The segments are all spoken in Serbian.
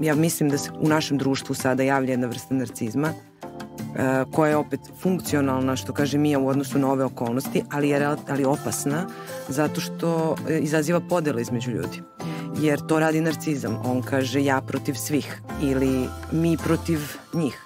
ja mislim da se u našem društvu sada javlja jedna vrsta narcizma e, koja je opet funkcionalna, što kaže Mija, u odnosu na ove okolnosti, ali je ali opasna zato što e, izaziva podela između ljudi. Jer to radi narcizam. On kaže ja protiv svih ili mi protiv njih.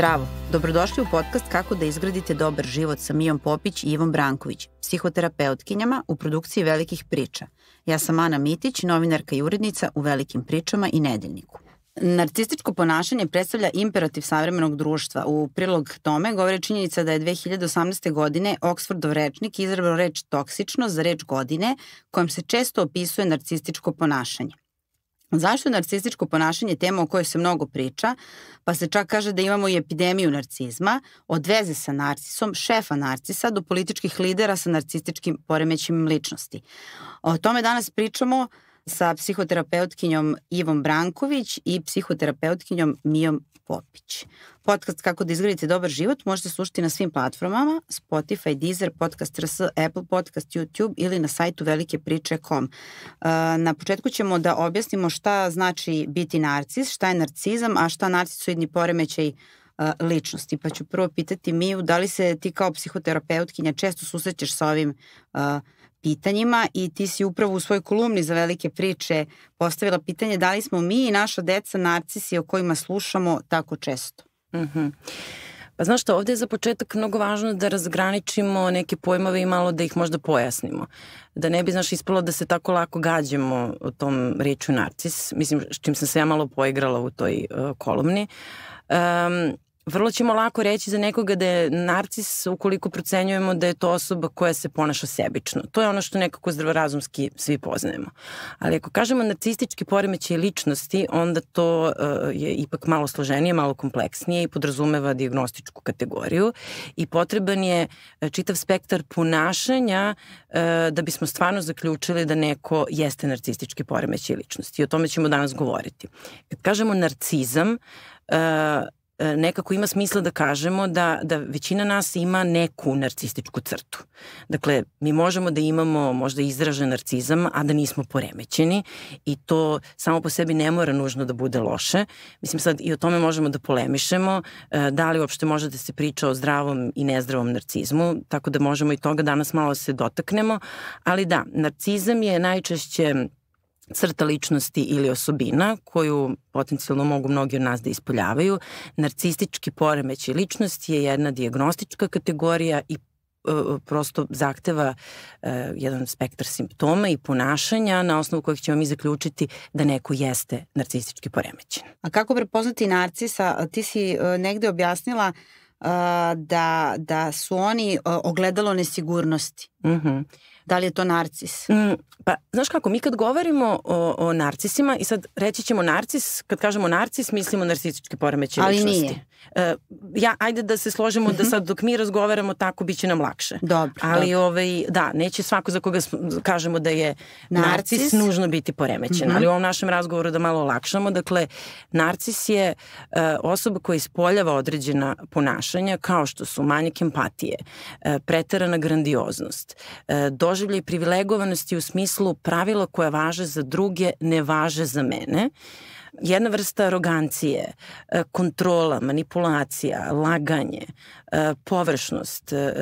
Zdravo! Dobrodošli u podcast Kako da izgradite dobar život sa Mijom Popić i Ivom Branković, psihoterapeutkinjama u produkciji Velikih priča. Ja sam Ana Mitić, novinarka i urednica u Velikim pričama i Nedeljniku. Narcističko ponašanje predstavlja imperativ savremenog društva. U prilog tome govore činjenica da je 2018. godine Oxfordov rečnik izrabrao reč toksično za reč godine, kojom se često opisuje narcističko ponašanje. Zašto je narcističko ponašanje tema o kojoj se mnogo priča, pa se čak kaže da imamo i epidemiju narcizma, od veze sa narcisom, šefa narcisa do političkih lidera sa narcističkim poremećima ličnosti. O tome danas pričamo uh, sa psihoterapeutkinjom Ivom Branković i psihoterapeutkinjom Mijom Popić. Podcast Kako da izgradite dobar život možete slušati na svim platformama Spotify, Deezer, Podcast RS, Apple Podcast, YouTube ili na sajtu velikepriče.com. E, na početku ćemo da objasnimo šta znači biti narcis, šta je narcizam, a šta narcisoidni poremećaj e, ličnosti. Pa ću prvo pitati Miju, da li se ti kao psihoterapeutkinja često susrećeš sa ovim uh, pitanjima i ti si upravo u svojoj kolumni za velike priče postavila pitanje da li smo mi i naša deca narcisi o kojima slušamo tako često. Mhm. Mm -hmm. Pa znaš šta, ovde je za početak mnogo važno da razgraničimo neke pojmove i malo da ih možda pojasnimo. Da ne bi, znaš, ispalo da se tako lako gađamo o tom rečju narcis. Mislim, s čim sam se ja malo poigrala u toj uh, kolumni. Um, vrlo ćemo lako reći za nekoga da je narcis ukoliko procenjujemo da je to osoba koja se ponaša sebično. To je ono što nekako zdravorazumski svi poznajemo. Ali ako kažemo narcistički poremećaj ličnosti, onda to uh, je ipak malo složenije, malo kompleksnije i podrazumeva diagnostičku kategoriju i potreban je e, čitav spektar ponašanja uh, da bismo stvarno zaključili da neko jeste narcistički poremećaj ličnosti. I o tome ćemo danas govoriti. Kad kažemo narcizam, uh, E, nekako ima smisla da kažemo da, da većina nas ima neku narcističku crtu. Dakle, mi možemo da imamo možda izražen narcizam, a da nismo poremećeni i to samo po sebi ne mora nužno da bude loše. Mislim sad i o tome možemo da polemišemo, e, da li uopšte može da se priča o zdravom i nezdravom narcizmu, tako da možemo i toga danas malo se dotaknemo, ali da, narcizam je najčešće crta ličnosti ili osobina koju potencijalno mogu mnogi od nas da ispoljavaju. Narcistički poremećaj ličnosti je jedna diagnostička kategorija i e, prosto zahteva e, jedan spektar simptoma i ponašanja na osnovu kojih ćemo mi zaključiti da neko jeste narcistički poremećen. A kako prepoznati narcisa? Ti si e, negde objasnila da, da su oni ogledalo nesigurnosti. Mhm. -huh. Da li je to narcis? Mm, pa, znaš kako, mi kad govorimo o, o narcisima i sad reći ćemo narcis, kad kažemo narcis, mislimo narcistički poremeće ličnosti. Ali nije. E, ja, ajde da se složimo uh -huh. da mhm. sad dok mi razgovaramo tako biće nam lakše. Dobro. Ali dobro. ovaj, da, neće svako za koga kažemo da je narcis, narcis nužno biti poremećen. Uh mhm. -huh. Ali u ovom našem razgovoru da malo olakšamo, dakle, narcis je uh, osoba koja ispoljava određena ponašanja kao što su manjak empatije, uh, preterana grandioznost, uh, doživljaj privilegovanosti u smislu pravila koja važe za druge ne važe za mene. Uh, jedna vrsta arogancije, e, kontrola, manipulacija, laganje, e, površnost, e,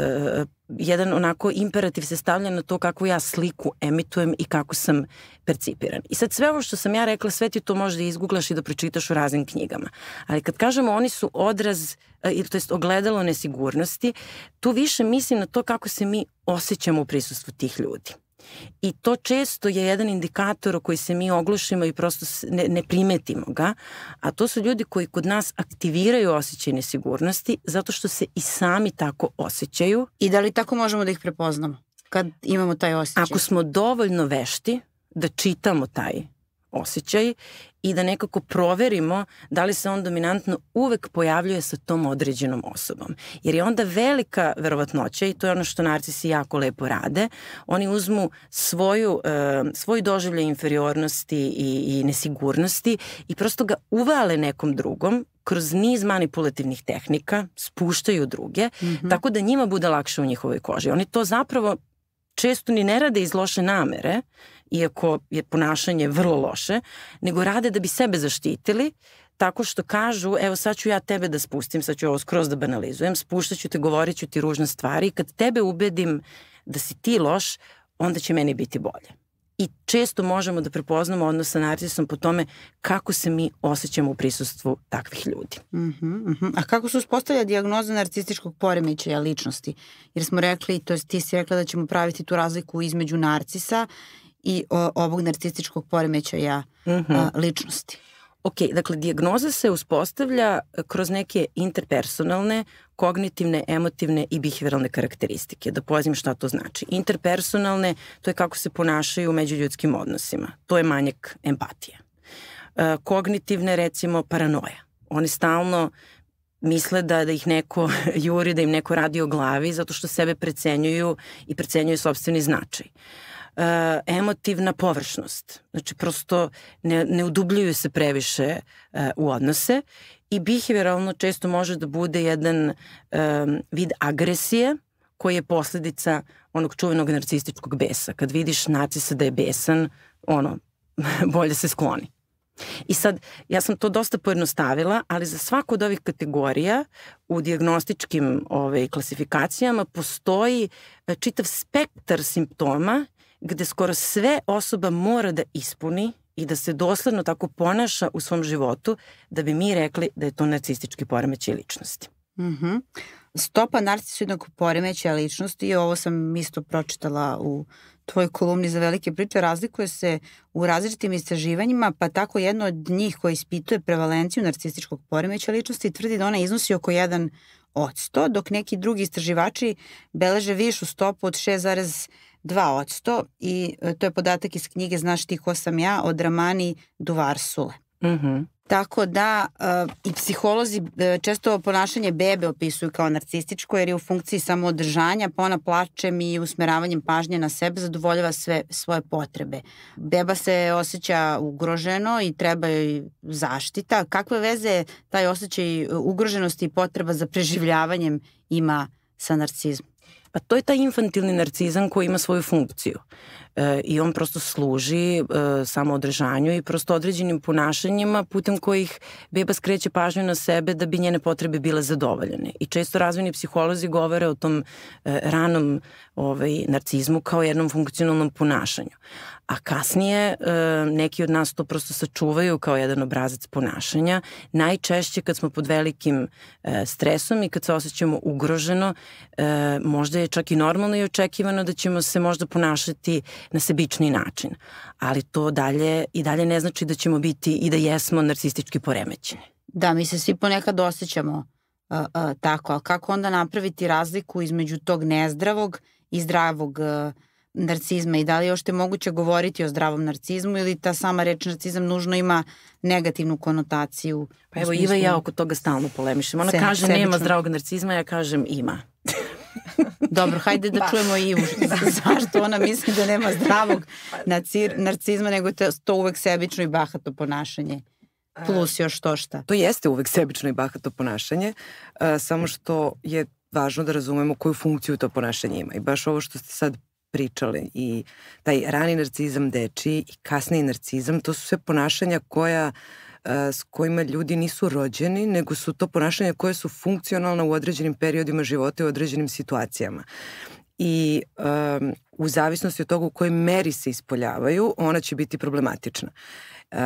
jedan onako imperativ se stavlja na to kako ja sliku emitujem i kako sam percipiran. I sad sve ovo što sam ja rekla, sve ti to možda izguglaš i da pročitaš u raznim knjigama. Ali kad kažemo oni su odraz, to jest ogledalo nesigurnosti, tu više mislim na to kako se mi osjećamo u prisustvu tih ljudi i to često je jedan indikator o koji se mi oglušimo i prosto ne, ne primetimo ga, a to su ljudi koji kod nas aktiviraju osjećaj nesigurnosti zato što se i sami tako osjećaju. I da li tako možemo da ih prepoznamo kad imamo taj osjećaj? Ako smo dovoljno vešti da čitamo taj osjećaj i da nekako proverimo da li se on dominantno uvek pojavljuje sa tom određenom osobom. Jer je onda velika verovatnoća i to je ono što narcisi jako lepo rade, oni uzmu svoju, e, svoj doživlje inferiornosti i, i nesigurnosti i prosto ga uvale nekom drugom kroz niz manipulativnih tehnika, spuštaju druge, mm -hmm. tako da njima bude lakše u njihovoj koži. Oni to zapravo često ni ne rade iz loše namere, iako je ponašanje vrlo loše, nego rade da bi sebe zaštitili, tako što kažu, evo sad ću ja tebe da spustim, sad ću ovo skroz da banalizujem, spuštat ću te, govorit ću ti ružne stvari i kad tebe ubedim da si ti loš, onda će meni biti bolje. I često možemo da prepoznamo odnos sa narcisom po tome kako se mi osjećamo u prisustvu takvih ljudi. Uh -huh, uh -huh. A kako se uspostavlja diagnoza narcističkog poremećaja ličnosti? Jer smo rekli, to je ti si rekla da ćemo praviti tu razliku između narcisa i o, ovog narcističkog poremećaja uh mhm. -huh. a, ličnosti. Ok, dakle, dijagnoza se uspostavlja e, kroz neke interpersonalne, kognitivne, emotivne i biheveralne karakteristike. Da pojasnim šta to znači. Interpersonalne, to je kako se ponašaju u međuljudskim odnosima. To je manjak empatije. E, kognitivne, recimo, paranoja. Oni stalno misle da, da ih neko juri, da im neko radi o glavi zato što sebe precenjuju i precenjuju sobstveni značaj. Uh, uh, emotivna površnost. Znači, prosto ne, ne udubljuju se previše uh, u odnose i behavioralno često može da bude jedan um, vid agresije koji je posledica onog čuvenog narcističkog besa. Kad vidiš narcisa da je besan, ono, bolje se skloni. I sad, ja sam to dosta pojednostavila, ali za svaku od ovih kategorija u diagnostičkim ove, ovaj, klasifikacijama postoji čitav spektar simptoma gde skoro sve osoba mora da ispuni i da se dosledno tako ponaša u svom životu da bi mi rekli da je to narcistički poremećaj ličnosti. Mhm. -hmm. Stopa narcisoidnog poremećaja ličnosti, i ovo sam isto pročitala u tvojoj kolumni za velike priče, razlikuje se u različitim istraživanjima, pa tako jedno od njih koje ispituje prevalenciju narcističkog poremećaja ličnosti tvrdi da ona iznosi oko 1 od 100, dok neki drugi istraživači beleže višu stopu od 6, 2% i e, to je podatak iz knjige Znaš ti ko sam ja od Ramani Duvarsule. Mhm. Uh -huh. Tako da e, i psiholozi e, često ponašanje bebe opisuju kao narcističko jer je u funkciji samoodržanja, pa ona plačem i usmeravanjem pažnje na sebe zadovoljava sve svoje potrebe. Beba se osjeća ugroženo i treba joj zaštita. Kakve veze taj osjećaj ugroženosti i potreba za preživljavanjem ima sa narcizmom? Pa to je taj infantilni narcizam koji ima svoju funkciju e, i on prosto služi e, samo održanju i prosto određenim ponašanjima putem kojih beba skreće pažnju na sebe da bi njene potrebe bile zadovoljene. I često razvojni psiholozi govore o tom e, ranom ovaj, narcizmu kao jednom funkcionalnom ponašanju. A kasnije e, neki od nas to prosto sačuvaju kao jedan obrazac ponašanja. Najčešće kad smo pod velikim e, stresom i kad se osjećamo ugroženo, e, možda je čak i normalno i očekivano da ćemo se možda ponašati na sebični način. Ali to dalje i dalje ne znači da ćemo biti i da jesmo narcistički poremećeni. Da, mi se svi ponekad osjećamo uh, uh, tako, ali kako onda napraviti razliku između tog nezdravog i zdravog uh, narcizma i da li je ošte moguće govoriti o zdravom narcizmu ili ta sama reč narcizam nužno ima negativnu konotaciju? Pa evo Iva i ja oko toga stalno polemišem. Ona se, kaže sebično. nema zdravog narcizma, ja kažem ima. Dobro, hajde da pa. čujemo Ivu. Da, zašto ona misli da nema zdravog pa, nacir, e. narcizma, nego je to uvek sebično i bahato ponašanje? E. Plus još to šta. To jeste uvek sebično i bahato ponašanje, e, samo što je važno da razumemo koju funkciju to ponašanje ima. I baš ovo što ste sad pričali i taj rani narcizam deči i kasniji narcizam, to su sve ponašanja koja uh, s kojima ljudi nisu rođeni, nego su to ponašanja koje su funkcionalna u određenim periodima života i u određenim situacijama. I um, u zavisnosti od toga u kojoj meri se ispoljavaju, ona će biti problematična. Um,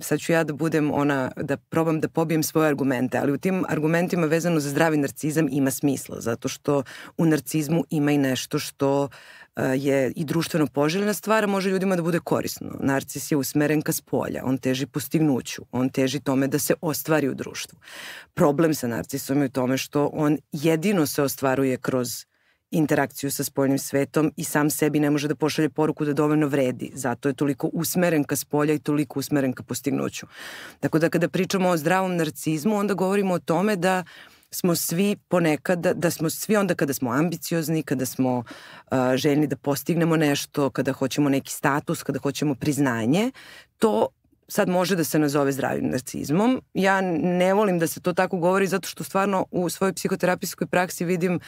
sad ću ja da budem ona, da probam da pobijem svoje argumente, ali u tim argumentima vezano za zdravi narcizam ima smisla, zato što u narcizmu ima i nešto što uh, je i društveno poželjna stvar, a može ljudima da bude korisno. Narcis je usmeren ka spolja, on teži postignuću, on teži tome da se ostvari u društvu. Problem sa narcisom je u tome što on jedino se ostvaruje kroz interakciju sa spoljnim svetom i sam sebi ne može da pošalje poruku da dovoljno vredi. Zato je toliko usmeren ka spolja i toliko usmeren ka postignuću. Tako dakle, da kada pričamo o zdravom narcizmu, onda govorimo o tome da uh, smo svi ponekad, da smo svi onda kada smo ambiciozni, kada smo uh, željni da postignemo nešto, kada hoćemo neki status, kada hoćemo priznanje, to sad može da se nazove zdravim narcizmom. Ja ne volim da se to tako govori zato što stvarno u svojoj psihoterapijskoj praksi vidim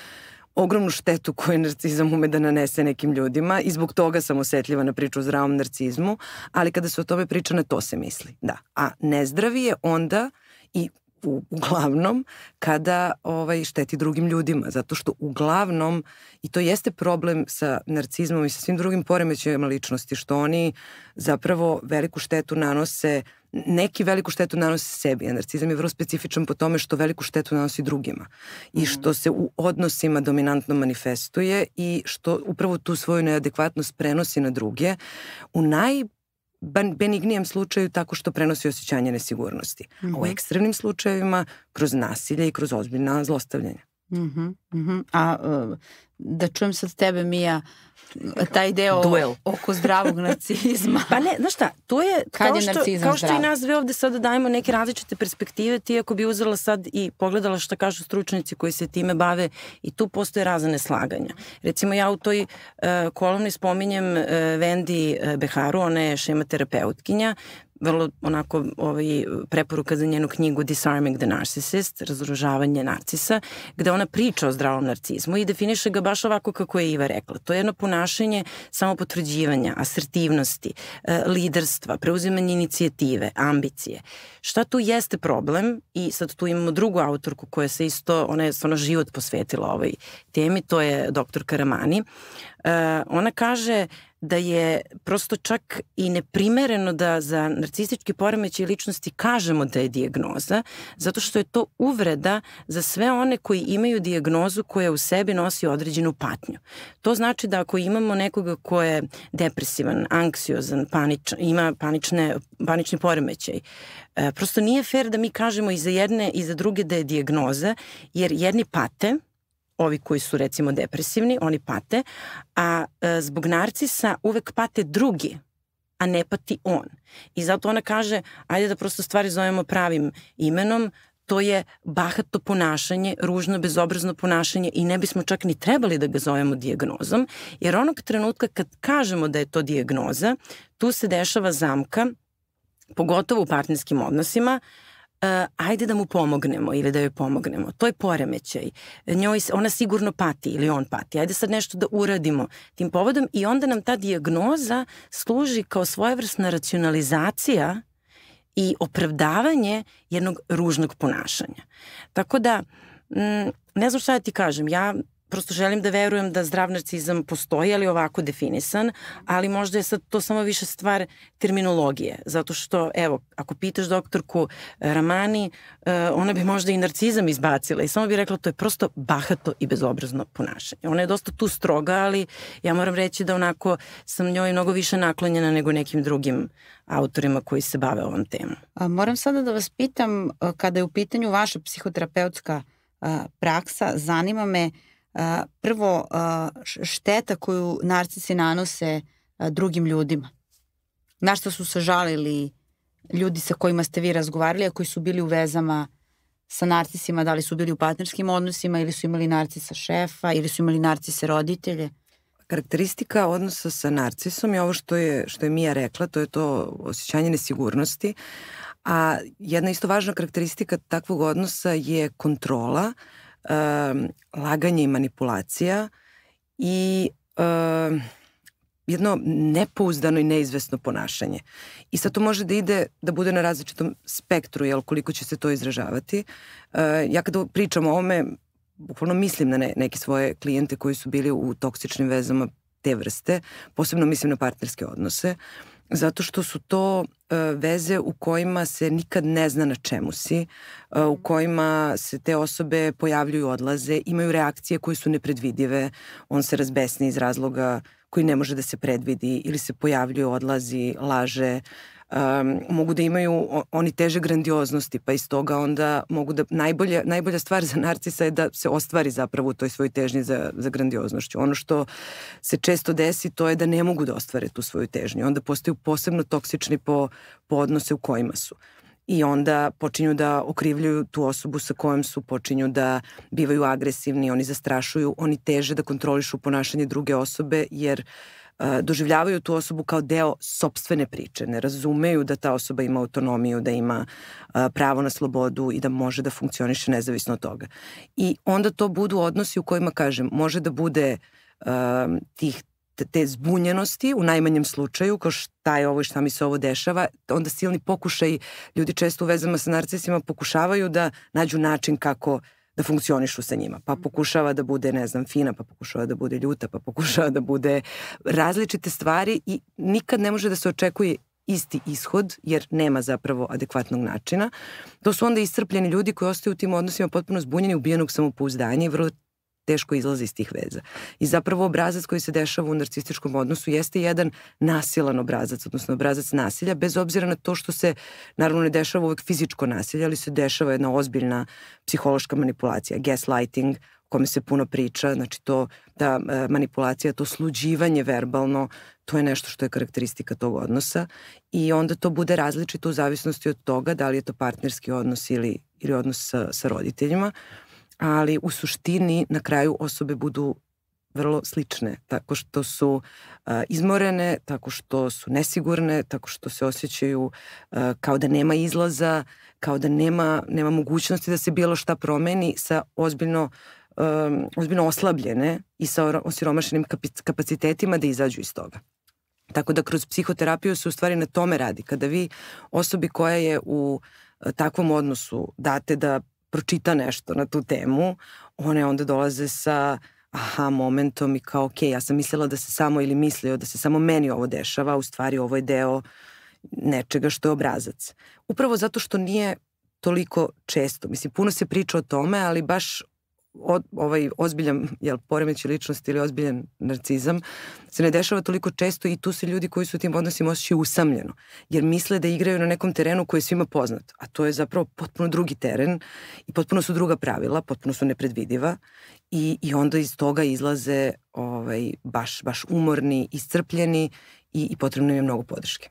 ogromnu štetu koju narcizam ume da nanese nekim ljudima i zbog toga sam osetljiva na priču o zdravom narcizmu, ali kada se o tome priča na to se misli, da. A nezdravi je onda i u, uglavnom kada ovaj šteti drugim ljudima zato što uglavnom i to jeste problem sa narcizmom i sa svim drugim poremećajima ličnosti što oni zapravo veliku štetu nanose neki veliku štetu nanose sebi. A narcizam je vrlo specifičan po tome što veliku štetu nanosi drugima i mhm. što se u odnosima dominantno manifestuje i što upravo tu svoju neadekvatnost prenosi na druge. U naj benignijem slučaju tako što prenosi osjećanje nesigurnosti, mm -hmm. a u mhm. ekstremnim slučajevima kroz nasilje i kroz ozbiljna zlostavljanja. Mm -hmm, A uh, da čujem sad tebe, Mija, taj deo Duel. oko zdravog narcizma. pa ne, znaš šta, to je, Kad kao, je što, kao što i nas dve ovde sada dajemo neke različite perspektive, ti ako bi uzela sad i pogledala šta kažu stručnici koji se time bave i tu postoje razne slaganja. Recimo ja u toj uh, kolumni spominjem uh, Vendi eh, Beharu, ona je šema terapeutkinja, vrlo onako ovaj, preporuka za njenu knjigu Disarming the Narcissist, razružavanje narcisa, gde ona priča o zdravom narcizmu i definiše ga baš ovako kako je Iva rekla. To je jedno ponašanje samopotvrđivanja, asertivnosti, eh, liderstva, preuzimanje inicijative, ambicije. Šta tu jeste problem i sad tu imamo drugu autorku koja se isto, ona je stvarno život posvetila ovoj temi, to je doktor Karamani. Uh, Eh, ona kaže da je prosto čak i neprimereno da za narcistički poremećaj ličnosti kažemo da je dijagnoza, zato što je to uvreda za sve one koji imaju dijagnozu koja u sebi nosi određenu patnju. To znači da ako imamo nekoga ko je depresivan, anksiozan, panič, ima panične, panični poremećaj, eh, prosto nije fair da mi kažemo i za jedne i za druge da je dijagnoza, jer jedni pate, ovi koji su recimo depresivni, oni pate, a e, zbog narcisa uvek pate drugi, a ne pati on. I zato ona kaže, ajde da prosto stvari zovemo pravim imenom, to je bahato ponašanje, ružno, bezobrazno ponašanje i ne bismo čak ni trebali da ga zovemo diagnozom, jer onog trenutka kad kažemo da je to diagnoza, tu se dešava zamka, pogotovo u partnerskim odnosima, uh, uh, ajde da mu pomognemo ili da joj pomognemo. To je poremećaj. Njoj, ona sigurno pati ili on pati. Ajde sad nešto da uradimo tim povodom i onda nam ta diagnoza služi kao svojevrsna racionalizacija i opravdavanje jednog ružnog ponašanja. Tako da, m, mm, ne znam šta da ti kažem, ja prosto želim da verujem da zdrav narcizam postoji, ali ovako definisan, ali možda je sad to samo više stvar terminologije, zato što, evo, ako pitaš doktorku eh, Ramani, eh, ona bi možda i narcizam izbacila i samo bi rekla to je prosto bahato i bezobrazno ponašanje. Ona je dosta tu stroga, ali ja moram reći da onako sam njoj mnogo više naklonjena nego nekim drugim autorima koji se bave ovom temom. A moram sada da vas pitam, eh, kada je u pitanju vaša psihoterapeutska praksa, zanima me uh, prvo šteta koju narcisi nanose drugim ljudima. Na što su se žalili ljudi sa kojima ste vi razgovarali, a koji su bili u vezama sa narcisima, da li su bili u partnerskim odnosima ili su imali narcisa šefa ili su imali narcise roditelje? Karakteristika odnosa sa narcisom je ovo što je, što je Mija rekla, to je to osjećanje nesigurnosti, a jedna isto važna karakteristika takvog odnosa je kontrola, uh, um, laganje i manipulacija i um, jedno nepouzdano i neizvesno ponašanje. I sad to može da ide, da bude na različitom spektru, jel, koliko će se to izražavati. Uh, ja kada pričam o ovome, bukvalno mislim na ne, neke svoje klijente koji su bili u toksičnim vezama te vrste, posebno mislim na partnerske odnose. Uh, zato što su to e, veze u kojima se nikad ne zna na čemu si, e, u kojima se te osobe pojavljuju, odlaze, imaju reakcije koje su nepredvidive, on se razbesni iz razloga koji ne može da se predvidi ili se pojavljuje, odlazi, laže, uh, um, mogu da imaju oni teže grandioznosti, pa iz toga onda mogu da, najbolja, najbolja stvar za narcisa je da se ostvari zapravo u toj svojoj težnji za, za grandioznošću. Ono što se često desi to je da ne mogu da ostvare tu svoju težnju. Onda postaju posebno toksični po, po odnose u kojima su i onda počinju da okrivljuju tu osobu sa kojom su, počinju da bivaju agresivni, oni zastrašuju, oni teže da kontrolišu ponašanje druge osobe jer uh, E, doživljavaju tu osobu kao deo sobstvene priče, ne razumeju da ta osoba ima autonomiju, da ima e, pravo na slobodu i da može da funkcioniše nezavisno od toga. I onda to budu odnosi u kojima, kažem, može da bude e, tih te zbunjenosti u najmanjem slučaju, kao šta je ovo i šta mi se ovo dešava, onda silni pokušaj, ljudi često u vezama sa narcisima pokušavaju da nađu način kako uh, da funkcionišu sa njima. Pa mhm. pokušava da bude, ne znam, fina, pa pokušava da bude ljuta, pa pokušava da bude različite stvari i nikad ne može da se očekuje isti ishod, jer nema zapravo adekvatnog načina. To su onda iscrpljeni ljudi koji ostaju u tim odnosima potpuno zbunjeni, ubijenog samopouzdanja i vrlo teško izlazi iz tih veza. I zapravo obrazac koji se dešava u narcističkom odnosu jeste jedan nasilan obrazac, odnosno obrazac nasilja, bez obzira na to što se naravno ne dešava uvek fizičko nasilje, ali se dešava jedna ozbiljna psihološka manipulacija, gaslighting, o kome se puno priča, znači to, ta e, manipulacija, to sluđivanje verbalno, to je nešto što je karakteristika tog odnosa i onda to bude različito u zavisnosti od toga da li je to partnerski odnos ili, ili odnos sa, sa roditeljima. Uh, ali u suštini na kraju osobe budu vrlo slične, tako što su uh, izmorene, tako što su nesigurne, tako što se osjećaju uh, kao da nema izlaza, kao da nema, nema mogućnosti da se bilo šta promeni sa ozbiljno um, ozbiljno oslabljene i sa osiromašenim kapacitetima da izađu iz toga. Tako da kroz psihoterapiju se u stvari na tome radi. Kada vi osobi koja je u takvom odnosu date da pročita nešto na tu temu, one onda dolaze sa aha momentom i kao ok, ja sam mislila da se samo ili mislio da se samo meni ovo dešava, u stvari ovo je deo nečega što je obrazac. Upravo zato što nije toliko često. Mislim, puno se priča o tome, ali baš od, ovaj ozbiljan jel, poremeći ličnosti ili ozbiljan narcizam se ne dešava toliko često i tu se ljudi koji su u tim odnosima osjećaju usamljeno, jer misle da igraju na nekom terenu koji je svima poznat, a to je zapravo potpuno drugi teren i potpuno su druga pravila, potpuno su nepredvidiva i, i onda iz toga izlaze ovaj, baš, baš umorni, iscrpljeni i, i potrebno im je mnogo podrške.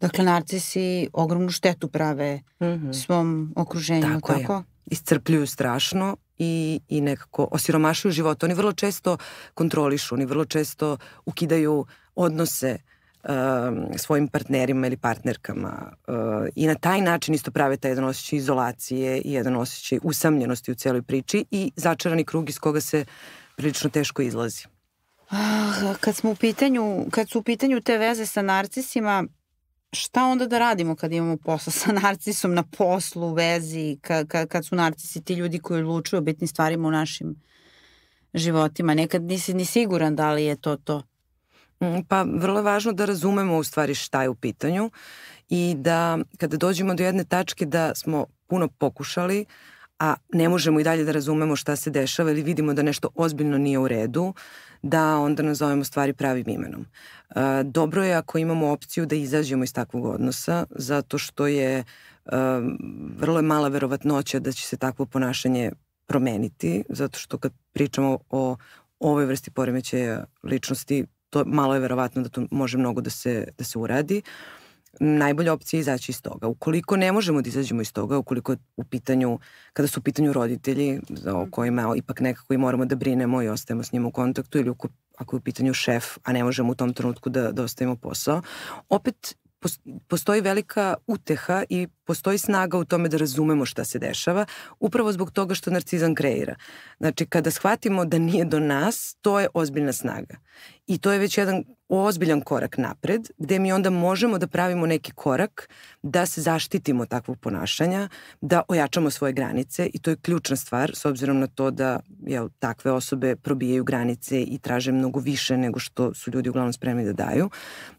Dakle, narcisi ogromnu štetu prave mm -hmm. svom okruženju, tako? tako? Je. Iscrpljuju strašno, i, i nekako osiromašuju život. Oni vrlo često kontrolišu, oni vrlo često ukidaju odnose um, svojim partnerima ili partnerkama uh, i na taj način isto prave taj jedan osjećaj izolacije i jedan osjećaj usamljenosti u celoj priči i začarani krug iz koga se prilično teško izlazi. Ah, kad smo u pitanju, kad su u pitanju te veze sa narcisima, šta onda da radimo kad imamo posla sa narcisom na poslu, u vezi, ka, ka, kad su narcisi ti ljudi koji odlučuju o bitnim stvarima u našim životima. Nekad nisi ni siguran da li je to to. Mm, pa vrlo je važno da razumemo u stvari šta je u pitanju i da kada dođemo do jedne tačke da smo puno pokušali, a ne možemo i dalje da razumemo šta se dešava ili vidimo da nešto ozbiljno nije u redu, uh, da onda nazovemo stvari pravim imenom. E, dobro je ako imamo opciju da izađemo iz takvog odnosa, zato što je e, vrlo je mala verovatnoća da će se takvo ponašanje promeniti, zato što kad pričamo o ovoj vrsti poremećaja ličnosti, to malo je verovatno da to može mnogo da se, da se uradi. Uh, najbolja opcija je izaći iz toga. Ukoliko ne možemo da izađemo iz toga, ukoliko u pitanju, kada su u pitanju roditelji o mhm. kojima ipak nekako i moramo da brinemo i ostajemo s njim u kontaktu ili uko, ako je u pitanju šef, a ne možemo u tom trenutku da, da ostavimo posao, opet postoji velika uteha i postoji snaga u tome da razumemo šta se dešava, upravo zbog toga što narcizam kreira. Znači, kada shvatimo da nije do nas, to je ozbiljna snaga. I to je već jedan ozbiljan korak napred, gde mi onda možemo da pravimo neki korak da se zaštitimo takvog ponašanja, da ojačamo svoje granice i to je ključna stvar s obzirom na to da jel, takve osobe probijaju granice i traže mnogo više nego što su ljudi uglavnom spremni da daju.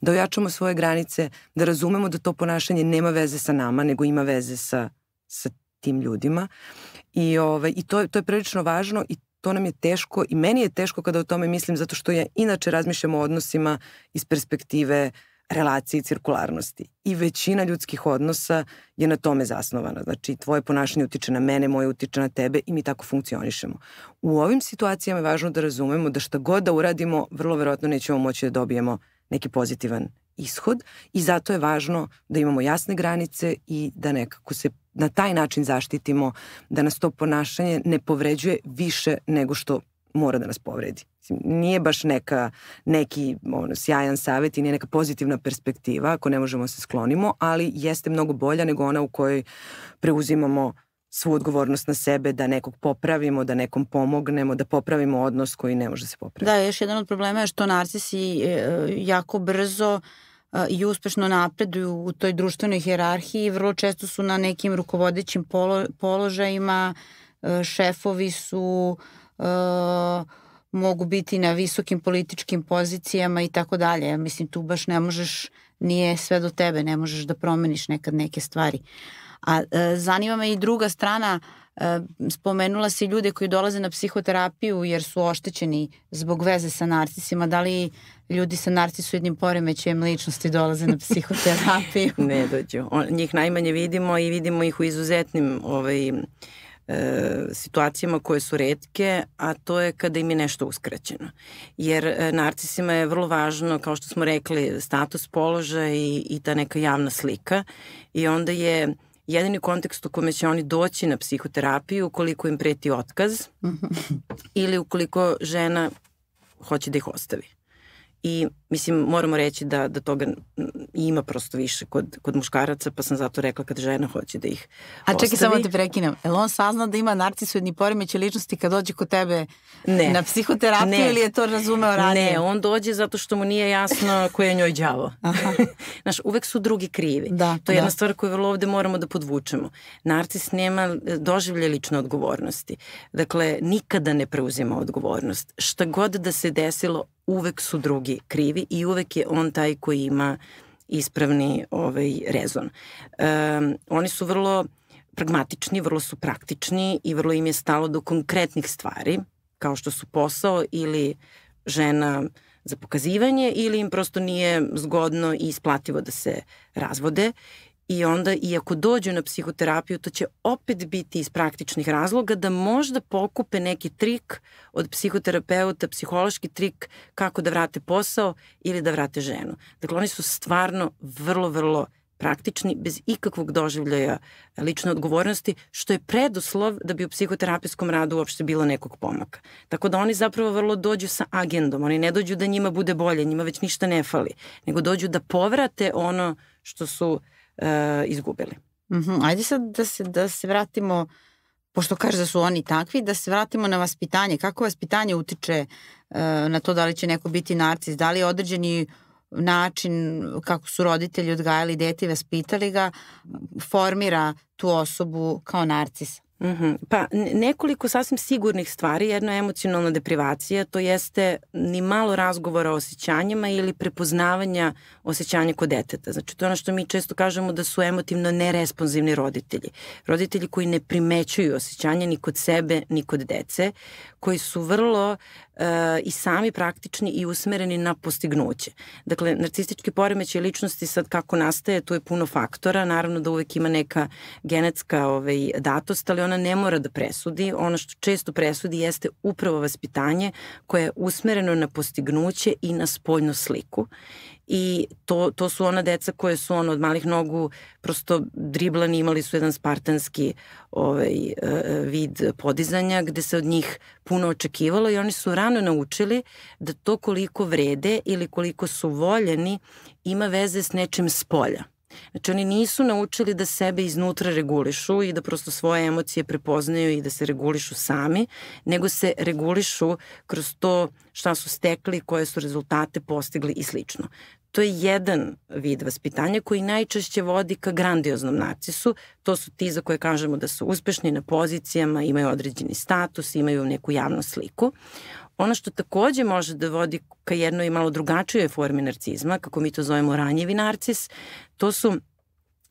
Da ojačamo svoje granice, da razumemo da to ponašanje nema veze sa nama, nego ima veze sa, sa tim ljudima. I, ovaj, i to, je, to je prilično važno i to nam je teško i meni je teško kada o tome mislim zato što ja inače razmišljam o odnosima iz perspektive relacije i cirkularnosti. I većina ljudskih odnosa je na tome zasnovana. Znači, tvoje ponašanje utiče na mene, moje utiče na tebe i mi tako funkcionišemo. U ovim situacijama je važno da razumemo da šta god da uradimo, vrlo verovatno nećemo moći da dobijemo neki pozitivan ishod i zato je važno da imamo jasne granice i da nekako se na taj način zaštitimo da nas to ponašanje ne povređuje više nego što mora da nas povredi. Nije baš neka, neki ono, sjajan savet i nije neka pozitivna perspektiva ako ne možemo da se sklonimo, ali jeste mnogo bolja nego ona u kojoj preuzimamo svu odgovornost na sebe da nekog popravimo, da nekom pomognemo, da popravimo odnos koji ne može da se popraviti. Da, još jedan od problema je što narcisi e, e, jako brzo uh, i uspešno napreduju u toj društvenoj hjerarhiji, vrlo često su na nekim rukovodećim polo, položajima, šefovi su mogu biti na visokim političkim pozicijama i tako dalje. Mislim, tu baš ne možeš, nije sve do tebe, ne možeš da promeniš nekad neke stvari. A zanima me i druga strana uh, Spomenula si ljude koji dolaze na psihoterapiju jer su oštećeni zbog veze sa narcisima. Da li ljudi sa narcisoidnim poremećajem ličnosti dolaze na psihoterapiju? ne dođu. On, njih najmanje vidimo i vidimo ih u izuzetnim ovaj, e, situacijama koje su redke, a to je kada im je nešto uskraćeno. Jer e, narcisima je vrlo važno, kao što smo rekli, status položaja i, i ta neka javna slika. I onda je jedini kontekst u kome će oni doći na psihoterapiju ukoliko im preti otkaz mhm. ili ukoliko žena hoće da ih ostavi. I Mislim, moramo reći da, da toga ima prosto više kod, kod muškaraca, pa sam zato rekla kad žena hoće da ih A čekaj, samo da te prekinem. Je on sazna da ima narcisoidni poremeć ličnosti kad dođe kod tebe ne. na psihoterapiju ne. ili je to razumeo ranije? Ne, on dođe zato što mu nije jasno ko je njoj đavo. Znaš, uvek su drugi krivi. Da, to je da. jedna stvar koju vrlo ovde moramo da podvučemo. Narcis nema e, doživlje lične odgovornosti. Dakle, nikada ne preuzima odgovornost. Šta god da se desilo, uvek su drugi krivi sebi i uvek je on taj koji ima ispravni ovaj rezon. Um, oni su vrlo pragmatični, vrlo su praktični i vrlo im je stalo do konkretnih stvari, kao što su posao ili žena za pokazivanje ili im prosto nije zgodno i isplativo da se razvode i onda i ako dođu na psihoterapiju to će opet biti iz praktičnih razloga da možda pokupe neki trik od psihoterapeuta, psihološki trik kako da vrate posao ili da vrate ženu. Dakle, oni su stvarno vrlo, vrlo praktični, bez ikakvog doživljaja lične odgovornosti, što je preduslov da bi u psihoterapijskom radu uopšte bilo nekog pomaka. Tako da oni zapravo vrlo dođu sa agendom, oni ne dođu da njima bude bolje, njima već ništa ne fali, nego dođu da povrate ono što su uh, E, izgubili. Mm -hmm. Ajde sad da se, da se vratimo, pošto kaže da su oni takvi, da se vratimo na vaspitanje. Kako vaspitanje utiče e, na to da li će neko biti narcis? Da li je određeni način kako su roditelji odgajali dete i vaspitali ga formira tu osobu kao narcisa? Mm -hmm. Pa nekoliko sasvim sigurnih stvari, jedna je emocionalna deprivacija, to jeste ni malo razgovora o osjećanjima ili prepoznavanja osjećanja kod deteta. Znači to je ono što mi često kažemo da su emotivno neresponzivni roditelji. Roditelji koji ne primećuju osjećanja ni kod sebe, ni kod dece, koji su vrlo e, i sami praktični i usmereni na postignuće. Dakle, narcistički poremećaj ličnosti sad kako nastaje, tu je puno faktora, naravno da uvek ima neka genetska ovaj, datost, ali ona ne mora da presudi. Ono što često presudi jeste upravo vaspitanje koje je usmereno na postignuće i na spoljnu sliku i to, to su ona deca koje su ono, od malih nogu prosto driblani, imali su jedan spartanski ovaj, e, e, vid podizanja gde se od njih puno očekivalo i oni su rano naučili da to koliko vrede ili koliko su voljeni ima veze s nečim s polja. Znači oni nisu naučili da sebe iznutra regulišu i da prosto svoje emocije prepoznaju i da se regulišu sami, nego se regulišu kroz to šta su stekli, koje su rezultate postigli i slično. To je jedan vid vaspitanja koji najčešće vodi ka grandioznom narcisu. To su ti za koje kažemo da su uspešni na pozicijama, imaju određeni status, imaju neku javnu sliku. Ono što takođe može da vodi ka jednoj malo drugačijoj formi narcizma, kako mi to zovemo ranjivi narcis, to su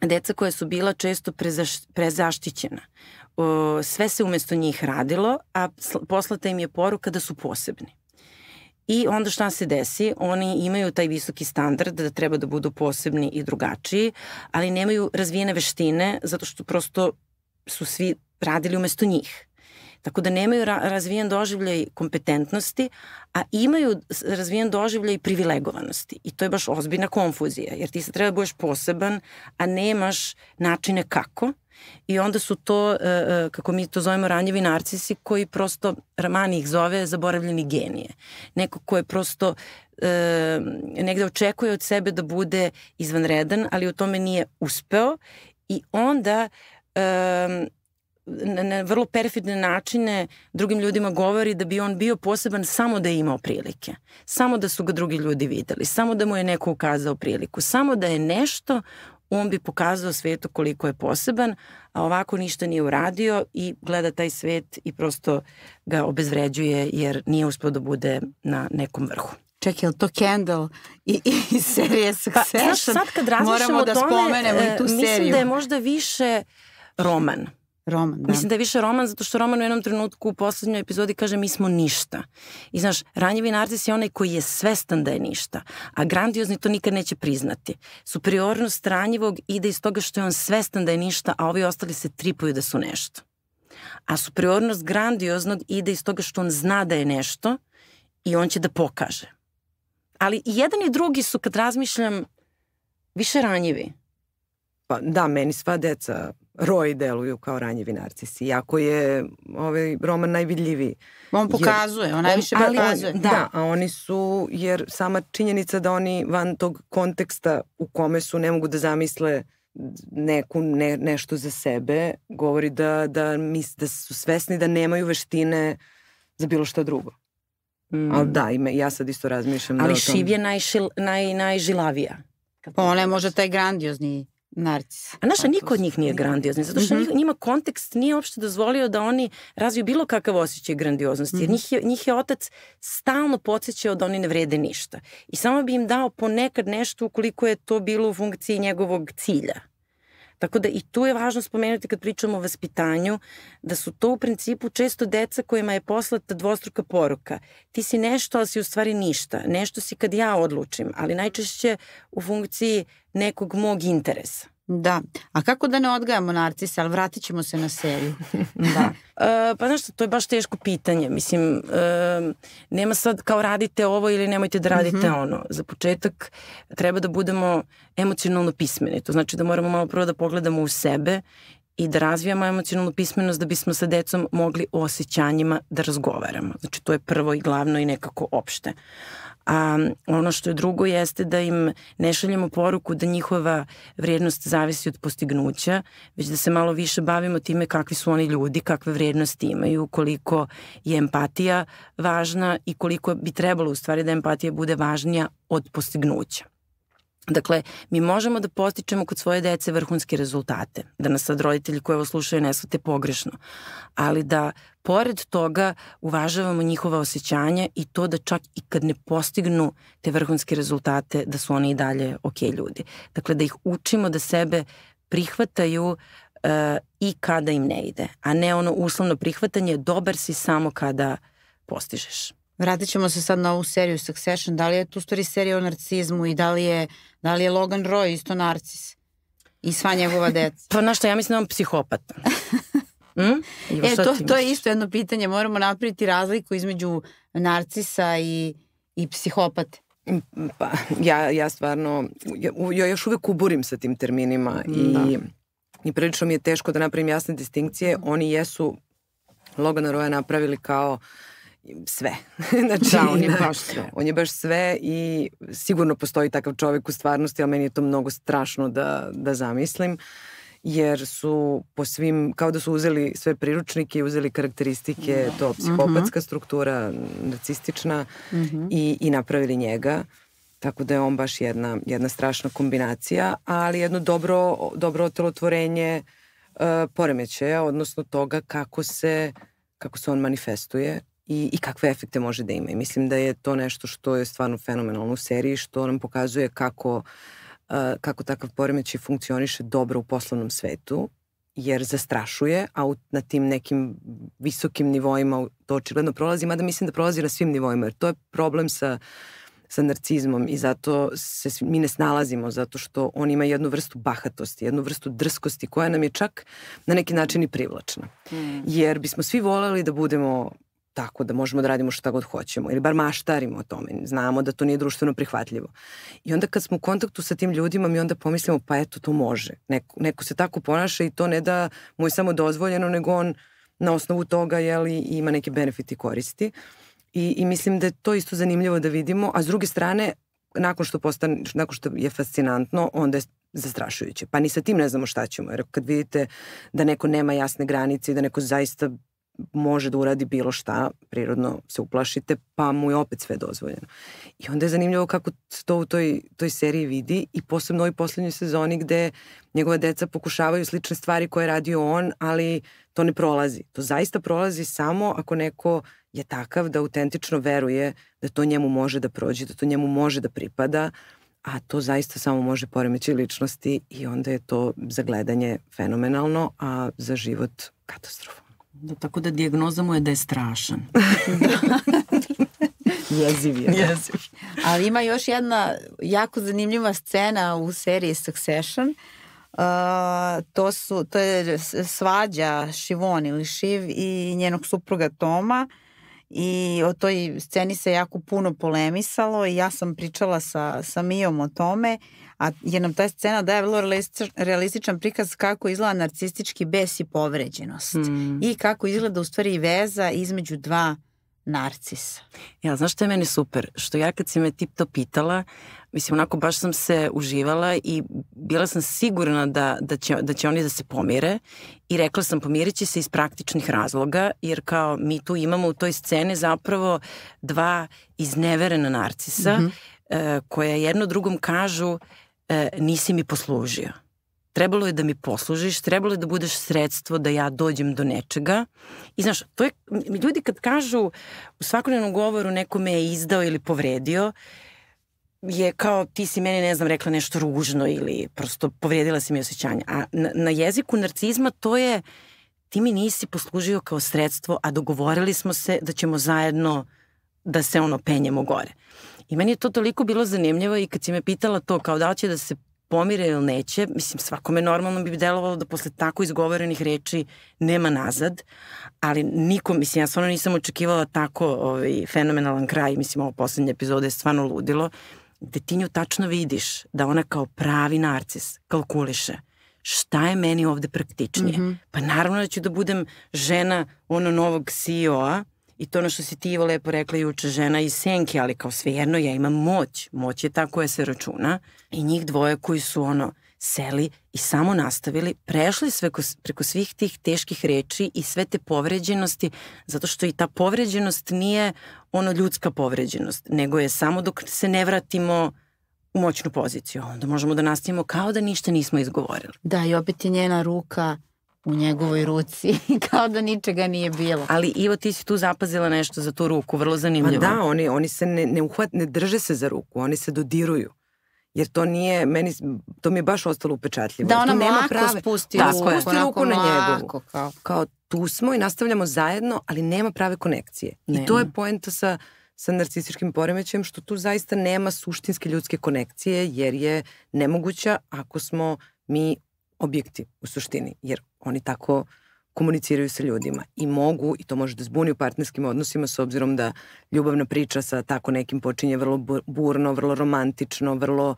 deca koja su bila često prezaš, prezaštićena. O, sve se umesto njih radilo, a poslata im je poruka da su posebni. I onda šta se desi? Oni imaju taj visoki standard da treba da budu posebni i drugačiji, ali nemaju razvijene veštine zato što prosto su svi radili umesto njih. Tako da nemaju razvijen doživljaj kompetentnosti, a imaju razvijen doživljaj privilegovanosti. I to je baš ozbiljna konfuzija, jer ti se treba da budeš poseban, a nemaš načine kako. I onda su to, e, e, kako mi to zovemo, ranjivi narcisi koji prosto, Ramani ih zove, zaboravljeni genije. Neko ko je prosto e, negde očekuje od sebe da bude izvanredan, ali u tome nije uspeo i onda na vrlo perfidne načine drugim ljudima govori da bi on bio poseban samo da je imao prilike, samo da su ga drugi ljudi videli, samo da mu je neko ukazao priliku, samo da je nešto on bi pokazao svetu koliko je poseban, a ovako ništa nije uradio i gleda taj svet i prosto ga obezvređuje jer nije uspio da bude na nekom vrhu. Čekaj, je li to Kendall i, i, i serije Succession? Pa, znaš, sad kad razmišljamo Moramo o da tome, da spomenemo i tu e, seriju. Mislim da je možda više roman Roman, da. Mislim da je više roman, zato što roman u jednom trenutku u poslednjoj epizodi kaže mi smo ništa. I znaš, ranjivi narcis je onaj koji je svestan da je ništa, a grandiozni to nikad neće priznati. Superiornost ranjivog ide iz toga što je on svestan da je ništa, a ovi ostali se tripuju da su nešto. A superiornost grandioznog ide iz toga što on zna da je nešto i on će da pokaže. Ali i jedan i drugi su, kad razmišljam, više ranjivi. Pa da, meni sva deca roji deluju kao ranjivi narcisi. Iako je ovaj roman najvidljiviji. On pokazuje, jer, on najviše ali, pokazuje. Da. da, a oni su, jer sama činjenica da oni van tog konteksta u kome su ne mogu da zamisle neku, ne, nešto za sebe, govori da, da, mis, da su svesni da nemaju veštine za bilo šta drugo. Mm. Ali da, ime, ja sad isto razmišljam. Da ali da Šiv je najšil, naj, najžilavija. Pa Ona je možda taj grandiozni narcis. A naša pa, niko od njih nije grandiozni, zato što mm -hmm. njima kontekst nije uopšte dozvolio da oni razviju bilo kakav osjećaj grandioznosti, jer mm -hmm. njih je, njih je otac stalno podsjećao da oni ne vrede ništa. I samo bi im dao ponekad nešto ukoliko je to bilo u funkciji njegovog cilja. Tako da i tu je važno spomenuti kad pričamo o vaspitanju, da su to u principu često deca kojima je poslata dvostruka poruka. Ti si nešto, ali si u stvari ništa. Nešto si kad ja odlučim, ali najčešće u funkciji nekog mog interesa. Da, a kako da ne odgajamo narcisa, ali vratit ćemo se na seriju. da. E, pa znaš što, to je baš teško pitanje. Mislim, e, nema sad kao radite ovo ili nemojte da radite mm -hmm. ono. Za početak treba da budemo emocionalno pismeni. To znači da moramo malo prvo da pogledamo u sebe i da razvijamo emocionalnu pismenost da bismo sa decom mogli o osjećanjima da razgovaramo. Znači, to je prvo i glavno i nekako opšte. A ono što je drugo jeste da im ne šaljemo poruku da njihova vrednost zavisi od postignuća, već da se malo više bavimo time kakvi su oni ljudi, kakve vrednosti imaju, koliko je empatija važna i koliko bi trebalo u stvari da empatija bude važnija od postignuća. Dakle, mi možemo da postičemo kod svoje dece vrhunske rezultate, da nas sad roditelji koji ovo slušaju ne shvate pogrešno, ali da pored toga uvažavamo njihova osjećanja i to da čak i kad ne postignu te vrhunske rezultate da su oni i dalje ok ljudi. Dakle, da ih učimo da sebe prihvataju uh, i kada im ne ide, a ne ono uslovno prihvatanje dobar si samo kada postižeš. Vratit ćemo se sad na ovu seriju Succession. Da li je tu stvari serija o narcizmu i da li je, da li je Logan Roy isto narcis? I sva njegova deca. pa znaš što, ja mislim da on psihopat. Mm? E, to, to je isto jedno pitanje. Moramo napraviti razliku između narcisa i, i psihopate. Pa, ja, ja stvarno, ja, ja još uvek uburim sa tim terminima da. i, da. i prilično mi je teško da napravim jasne distinkcije. Oni jesu Logana Roja napravili kao sve. znači, da, on je da, baš sve. On je baš sve i sigurno postoji takav čovjek u stvarnosti, ali meni je to mnogo strašno da, da zamislim. Uh, jer su po svim, kao da su uzeli sve priručnike i uzeli karakteristike, da. to mhm. psihopatska mm -hmm. struktura, narcistična mm -hmm. i, i napravili njega. Tako da je on baš jedna, jedna strašna kombinacija, ali jedno dobro, dobro otelotvorenje uh, e, poremećaja, odnosno toga kako se, kako se on manifestuje i, i kakve efekte može da ima. I mislim da je to nešto što je stvarno fenomenalno u seriji, što nam pokazuje kako uh, kako takav poremećaj funkcioniše dobro u poslovnom svetu, jer zastrašuje, a na tim nekim visokim nivoima to očigledno prolazi, mada mislim da prolazi na svim nivoima, jer to je problem sa sa narcizmom i zato se mi ne snalazimo, zato što on ima jednu vrstu bahatosti, jednu vrstu drskosti koja nam je čak na neki način i privlačna. Mm. Jer bismo svi voleli da budemo tako da možemo da radimo šta god hoćemo ili bar maštarimo o tome, znamo da to nije društveno prihvatljivo. I onda kad smo u kontaktu sa tim ljudima mi onda pomislimo pa eto to može, neko, neko se tako ponaša i to ne da mu je samo dozvoljeno nego on na osnovu toga je li, ima neke benefiti koristi. I, I mislim da je to isto zanimljivo da vidimo, a s druge strane nakon što, postane, nakon što je fascinantno, onda je zastrašujuće. Pa ni sa tim ne znamo šta ćemo, jer kad vidite da neko nema jasne granice i da neko zaista može da uradi bilo šta, prirodno se uplašite, pa mu je opet sve dozvoljeno. I onda je zanimljivo kako to u toj, toj seriji vidi i posebno u ovoj poslednjoj sezoni gde njegova deca pokušavaju slične stvari koje je radio on, ali to ne prolazi. To zaista prolazi samo ako neko je takav da autentično veruje da to njemu može da prođe, da to njemu može da pripada, a to zaista samo može poremeći ličnosti i onda je to za gledanje fenomenalno, a za život katastrofa. Da, tako da dijagnoza mu je da je strašan. Jeziv je. Da. Jeziv. Ali ima još jedna jako zanimljiva scena u seriji Succession. Uh, to, su, to je svađa Šivon ili Šiv i njenog supruga Toma i o toj sceni se jako puno polemisalo i ja sam pričala sa, sa Mijom o tome. Uh, a jer nam ta scena daje vrlo realističan prikaz kako izgleda narcistički bes i povređenost mm. i kako izgleda u stvari veza između dva narcisa. Ja, znaš što je meni super? Što ja kad si me tip to pitala, mislim, onako baš sam se uživala i bila sam sigurna da, da, će, da će oni da se pomire i rekla sam pomirit će se iz praktičnih razloga, jer kao mi tu imamo u toj sceni zapravo dva izneverena narcisa mm -hmm. koja jedno drugom kažu e, nisi mi poslužio. Trebalo je da mi poslužiš, trebalo je da budeš sredstvo da ja dođem do nečega. I znaš, to je, ljudi kad kažu u svakodnevnom govoru neko me je izdao ili povredio, je kao ti si meni, ne znam, rekla nešto ružno ili prosto povredila si mi osjećanje. A na, na jeziku narcizma to je ti mi nisi poslužio kao sredstvo, a dogovorili smo se da ćemo zajedno da se ono penjemo gore. I meni je to toliko bilo zanimljivo i kad si me pitala to kao da li će da se pomire ili neće, mislim svakome normalno bi delovalo da posle tako izgovorenih reči nema nazad, ali niko, mislim ja stvarno nisam očekivala tako ovaj, fenomenalan kraj, mislim ovo poslednje epizode je stvarno ludilo, gde ti nju tačno vidiš da ona kao pravi narcis kalkuliše šta je meni ovde praktičnije. Mm -hmm. Pa naravno da ću da budem žena ono novog CEO-a, I to ono što si ti lepo rekla juče, žena iz senke, ali kao svejedno ja imam moć. Moć je ta koja se računa. I njih dvoje koji su ono seli i samo nastavili, prešli sve ko, preko svih tih teških reči i sve te povređenosti, zato što i ta povređenost nije ono ljudska povređenost, nego je samo dok se ne vratimo u moćnu poziciju. Onda možemo da nastavimo kao da ništa nismo izgovorili. Da, i opet je njena ruka u njegovoj ruci, kao da ničega nije bilo. Ali Ivo, ti si tu zapazila nešto za tu ruku, vrlo zanimljivo. Ma da, oni, oni se ne, ne, uhvat, ne drže se za ruku, oni se dodiruju jer to nije meni to mi je baš ostalo upečatljivo. Da ona nema prave, spusti, da, spusti ruku na njegovu. Kao. kao tu smo i nastavljamo zajedno, ali nema prave konekcije. Nema. I to je poenta sa sa narcističkim poremećajem što tu zaista nema suštinske ljudske konekcije jer je nemoguća ako smo mi objekti u suštini, jer oni tako komuniciraju sa ljudima i mogu, i to može da zbuni u partnerskim odnosima s obzirom da ljubavna priča sa tako nekim počinje vrlo burno, vrlo romantično, vrlo,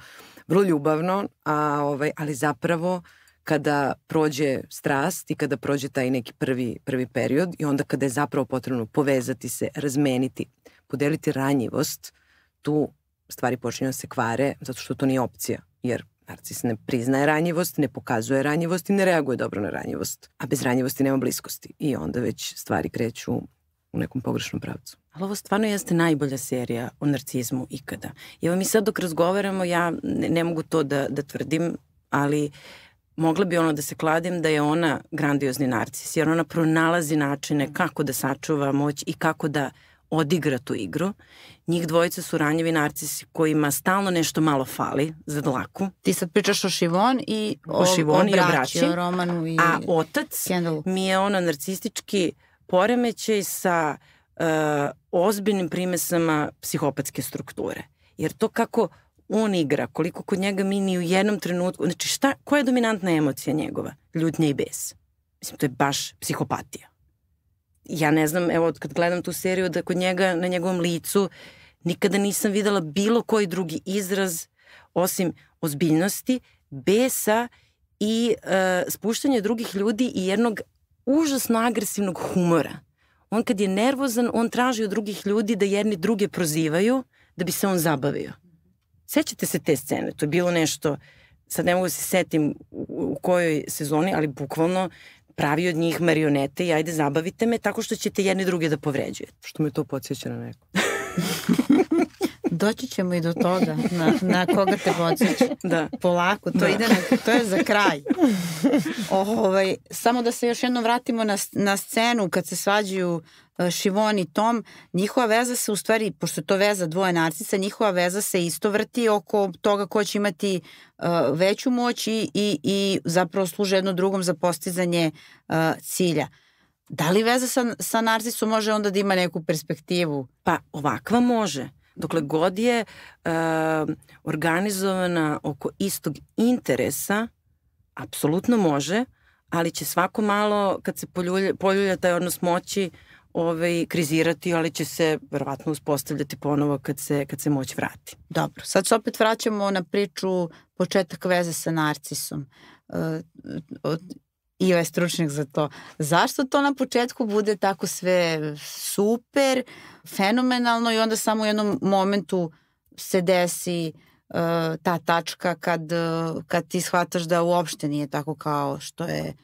vrlo ljubavno, a, ovaj, ali zapravo kada prođe strast i kada prođe taj neki prvi, prvi period i onda kada je zapravo potrebno povezati se, razmeniti, podeliti ranjivost, tu stvari počinju da se kvare zato što to nije opcija, jer Narcis ne priznaje ranjivost, ne pokazuje ranjivost i ne reaguje dobro na ranjivost. A bez ranjivosti nema bliskosti. I onda već stvari kreću u nekom pogrešnom pravcu. Ali ovo stvarno jeste najbolja serija o narcizmu ikada. I ovo mi sad dok razgovaramo, ja ne, ne mogu to da, da tvrdim, ali mogla bi ono da se kladim da je ona grandiozni narcis, jer ona pronalazi načine kako da sačuva moć i kako da odigra tu igru njih dvojica su ranjivi narcisi kojima stalno nešto malo fali za dlaku. Ti sad pričaš o Šivon i o, o, Šivon o, braći, i o, braći, o Romanu i A otac Kendalu. mi je ono narcistički poremećaj sa uh, ozbiljnim primesama psihopatske strukture. Jer to kako on igra, koliko kod njega mi ni u jednom trenutku, znači šta, koja je dominantna emocija njegova? Ljutnja i bes. Mislim, to je baš psihopatija ja ne znam, evo, kad gledam tu seriju, da kod njega, na njegovom licu Nikada nisam videla bilo koji drugi izraz osim ozbiljnosti, besa i e, spuštanja drugih ljudi i jednog užasno agresivnog humora. On kad je nervozan, on traži od drugih ljudi da jedni druge prozivaju da bi se on zabavio. Sećate se te scene, to je bilo nešto, sad ne mogu da se setim u, kojoj sezoni, ali bukvalno pravi od njih marionete i ajde zabavite me tako što ćete jedni druge da povređujete. Što me to podsjeća na neko. Doći ćemo i do toga, na, na koga te podsjeća. Da. Polako, to, da. ide na, to je za kraj. Oh, ovaj, samo da se još jednom vratimo na, na scenu kad se svađaju Šivon e, i Tom, njihova veza se u stvari, pošto je to veza dvoje narcisa, njihova veza se isto vrti oko toga ko će imati uh, veću moć i, i, i zapravo služe jedno drugom za postizanje uh, cilja. Uh, Da li veza sa, sa narcisom može onda da ima neku perspektivu? Pa ovakva može. Dokle god je uh, organizovana oko istog interesa, apsolutno može, ali će svako malo, kad se poljulja, poljulja taj odnos moći, ovaj, krizirati, ali će se verovatno uspostavljati ponovo kad se, kad se moć vrati. Dobro, sad se opet vraćamo na priču početak veze sa narcisom. Uh, od, i je stručnik za to. Zašto to na početku bude tako sve super, fenomenalno i onda samo u jednom momentu se desi uh, ta tačka kad, uh, kad ti shvataš da uopšte nije tako kao što je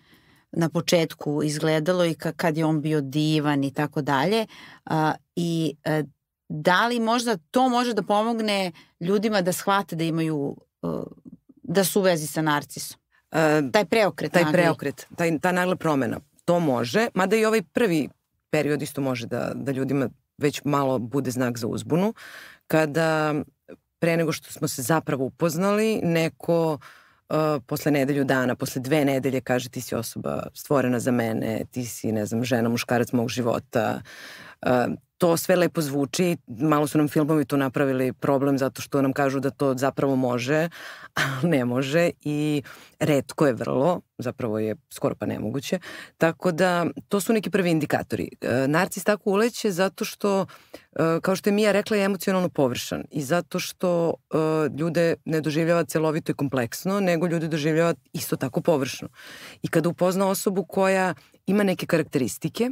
na početku izgledalo i ka, kad je on bio divan i tako dalje. Eh, I uh, da li možda to može da pomogne ljudima da shvate da imaju, da su u vezi sa narcisom? Uh, taj preokret. Taj nagli. preokret, taj, ta nagla promena. To može, mada i ovaj prvi period isto može da, da ljudima već malo bude znak za uzbunu. Kada pre nego što smo se zapravo upoznali, neko uh, posle nedelju dana, posle dve nedelje kaže ti si osoba stvorena za mene, ti si, ne znam, žena, muškarac mog života, E, to sve lepo zvuči, malo su nam filmovi tu napravili problem zato što nam kažu da to zapravo može, ali ne može i redko je vrlo, zapravo je skoro pa nemoguće, tako da to su neki prvi indikatori. E, narcis tako uleće zato što, e, kao što je Mija rekla, je emocionalno površan i zato što ljude ne doživljava celovito i kompleksno, nego ljude doživljava isto tako površno. I kada upozna osobu koja ima neke karakteristike,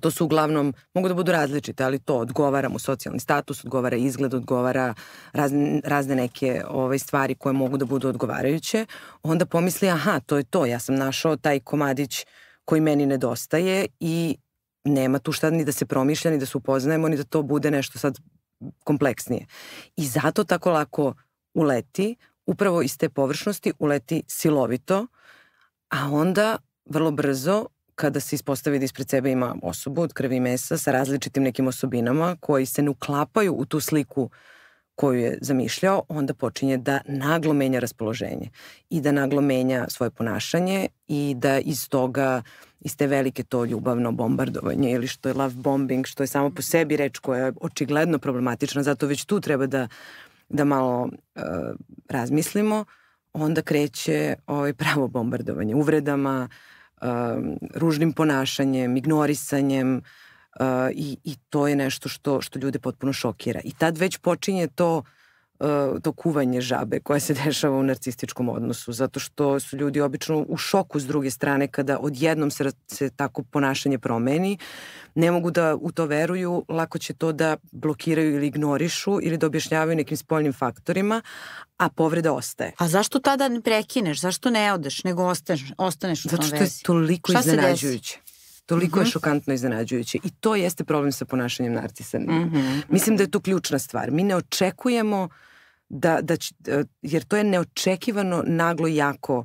To su uglavnom, mogu da budu različite, ali to odgovara mu socijalni status, odgovara izgled, odgovara razne, razne neke ovaj, stvari koje mogu da budu odgovarajuće. Onda pomisli, aha, to je to, ja sam našao taj komadić koji meni nedostaje i nema tu šta ni da se promišlja, ni da se upoznajemo, ni da to bude nešto sad kompleksnije. I zato tako lako uleti, upravo iz te površnosti uleti silovito, a onda vrlo brzo kada se ispostavi da ispred sebe ima osobu od krvi i mesa sa različitim nekim osobinama koji se ne uklapaju u tu sliku koju je zamišljao, onda počinje da naglo menja raspoloženje i da naglo menja svoje ponašanje i da iz toga, iz te velike to ljubavno bombardovanje ili što je love bombing, što je samo po sebi reč koja je očigledno problematična, zato već tu treba da, da malo e, razmislimo, onda kreće ovaj, pravo bombardovanje uvredama, uh, um, ružnim ponašanjem, ignorisanjem uh, i, i to je nešto što, što ljude potpuno šokira. I tad već počinje to E, to kuvanje žabe koja se dešava u narcističkom odnosu, zato što su ljudi obično u šoku s druge strane kada odjednom se, se tako ponašanje promeni, ne mogu da u to veruju, lako će to da blokiraju ili ignorišu ili da objašnjavaju nekim spoljnim faktorima, a povreda ostaje. A zašto tada ne prekineš, zašto ne odeš, nego ostaneš, ostaneš u tom vezi? Zato što je toliko iznenađujuće. Toliko mm -hmm. je mhm. šokantno iznenađujuće. I to jeste problem sa ponašanjem narcisa. Mm -hmm. Mislim da je to ključna stvar. Mi ne očekujemo da, da će, e, jer to je neočekivano naglo jako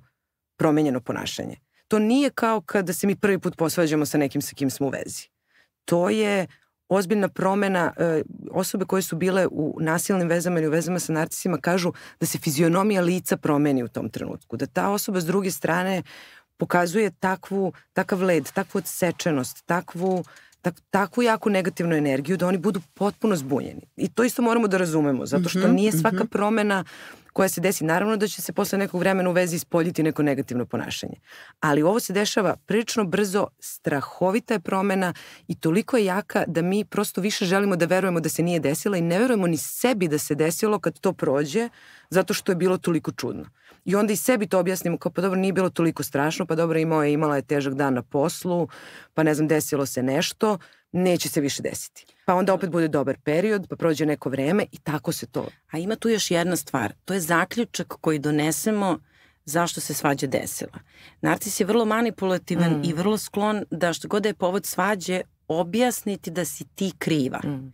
promenjeno ponašanje. To nije kao kada se mi prvi put posvađamo sa nekim sa kim smo u vezi. To je ozbiljna promena e, osobe koje su bile u nasilnim vezama ili u vezama sa narcisima kažu da se fizionomija lica promeni u tom trenutku. Da ta osoba s druge strane pokazuje takvu, takav led, takvu odsečenost, takvu, tak, takvu jaku negativnu energiju da oni budu potpuno zbunjeni. I to isto moramo da razumemo, zato što mhm, nije svaka mhm. promena koja se desi. Naravno da će se posle nekog vremena u vezi ispoljiti neko negativno ponašanje. Ali ovo se dešava prilično brzo, strahovita je promena i toliko je jaka da mi prosto više želimo da verujemo da se nije desila i ne verujemo ni sebi da se desilo kad to prođe, zato što je bilo toliko čudno. I onda i sebi to objasnim kao pa dobro nije bilo toliko strašno, pa dobro imao je, imala je težak dan na poslu, pa ne znam desilo se nešto, neće se više desiti. Pa onda opet bude dobar period, pa prođe neko vreme i tako se to. A ima tu još jedna stvar, to je zaključak koji donesemo zašto se svađa desila. Narcis je vrlo manipulativan mm. i vrlo sklon da što god da je povod svađe objasniti da si ti kriva. Mm.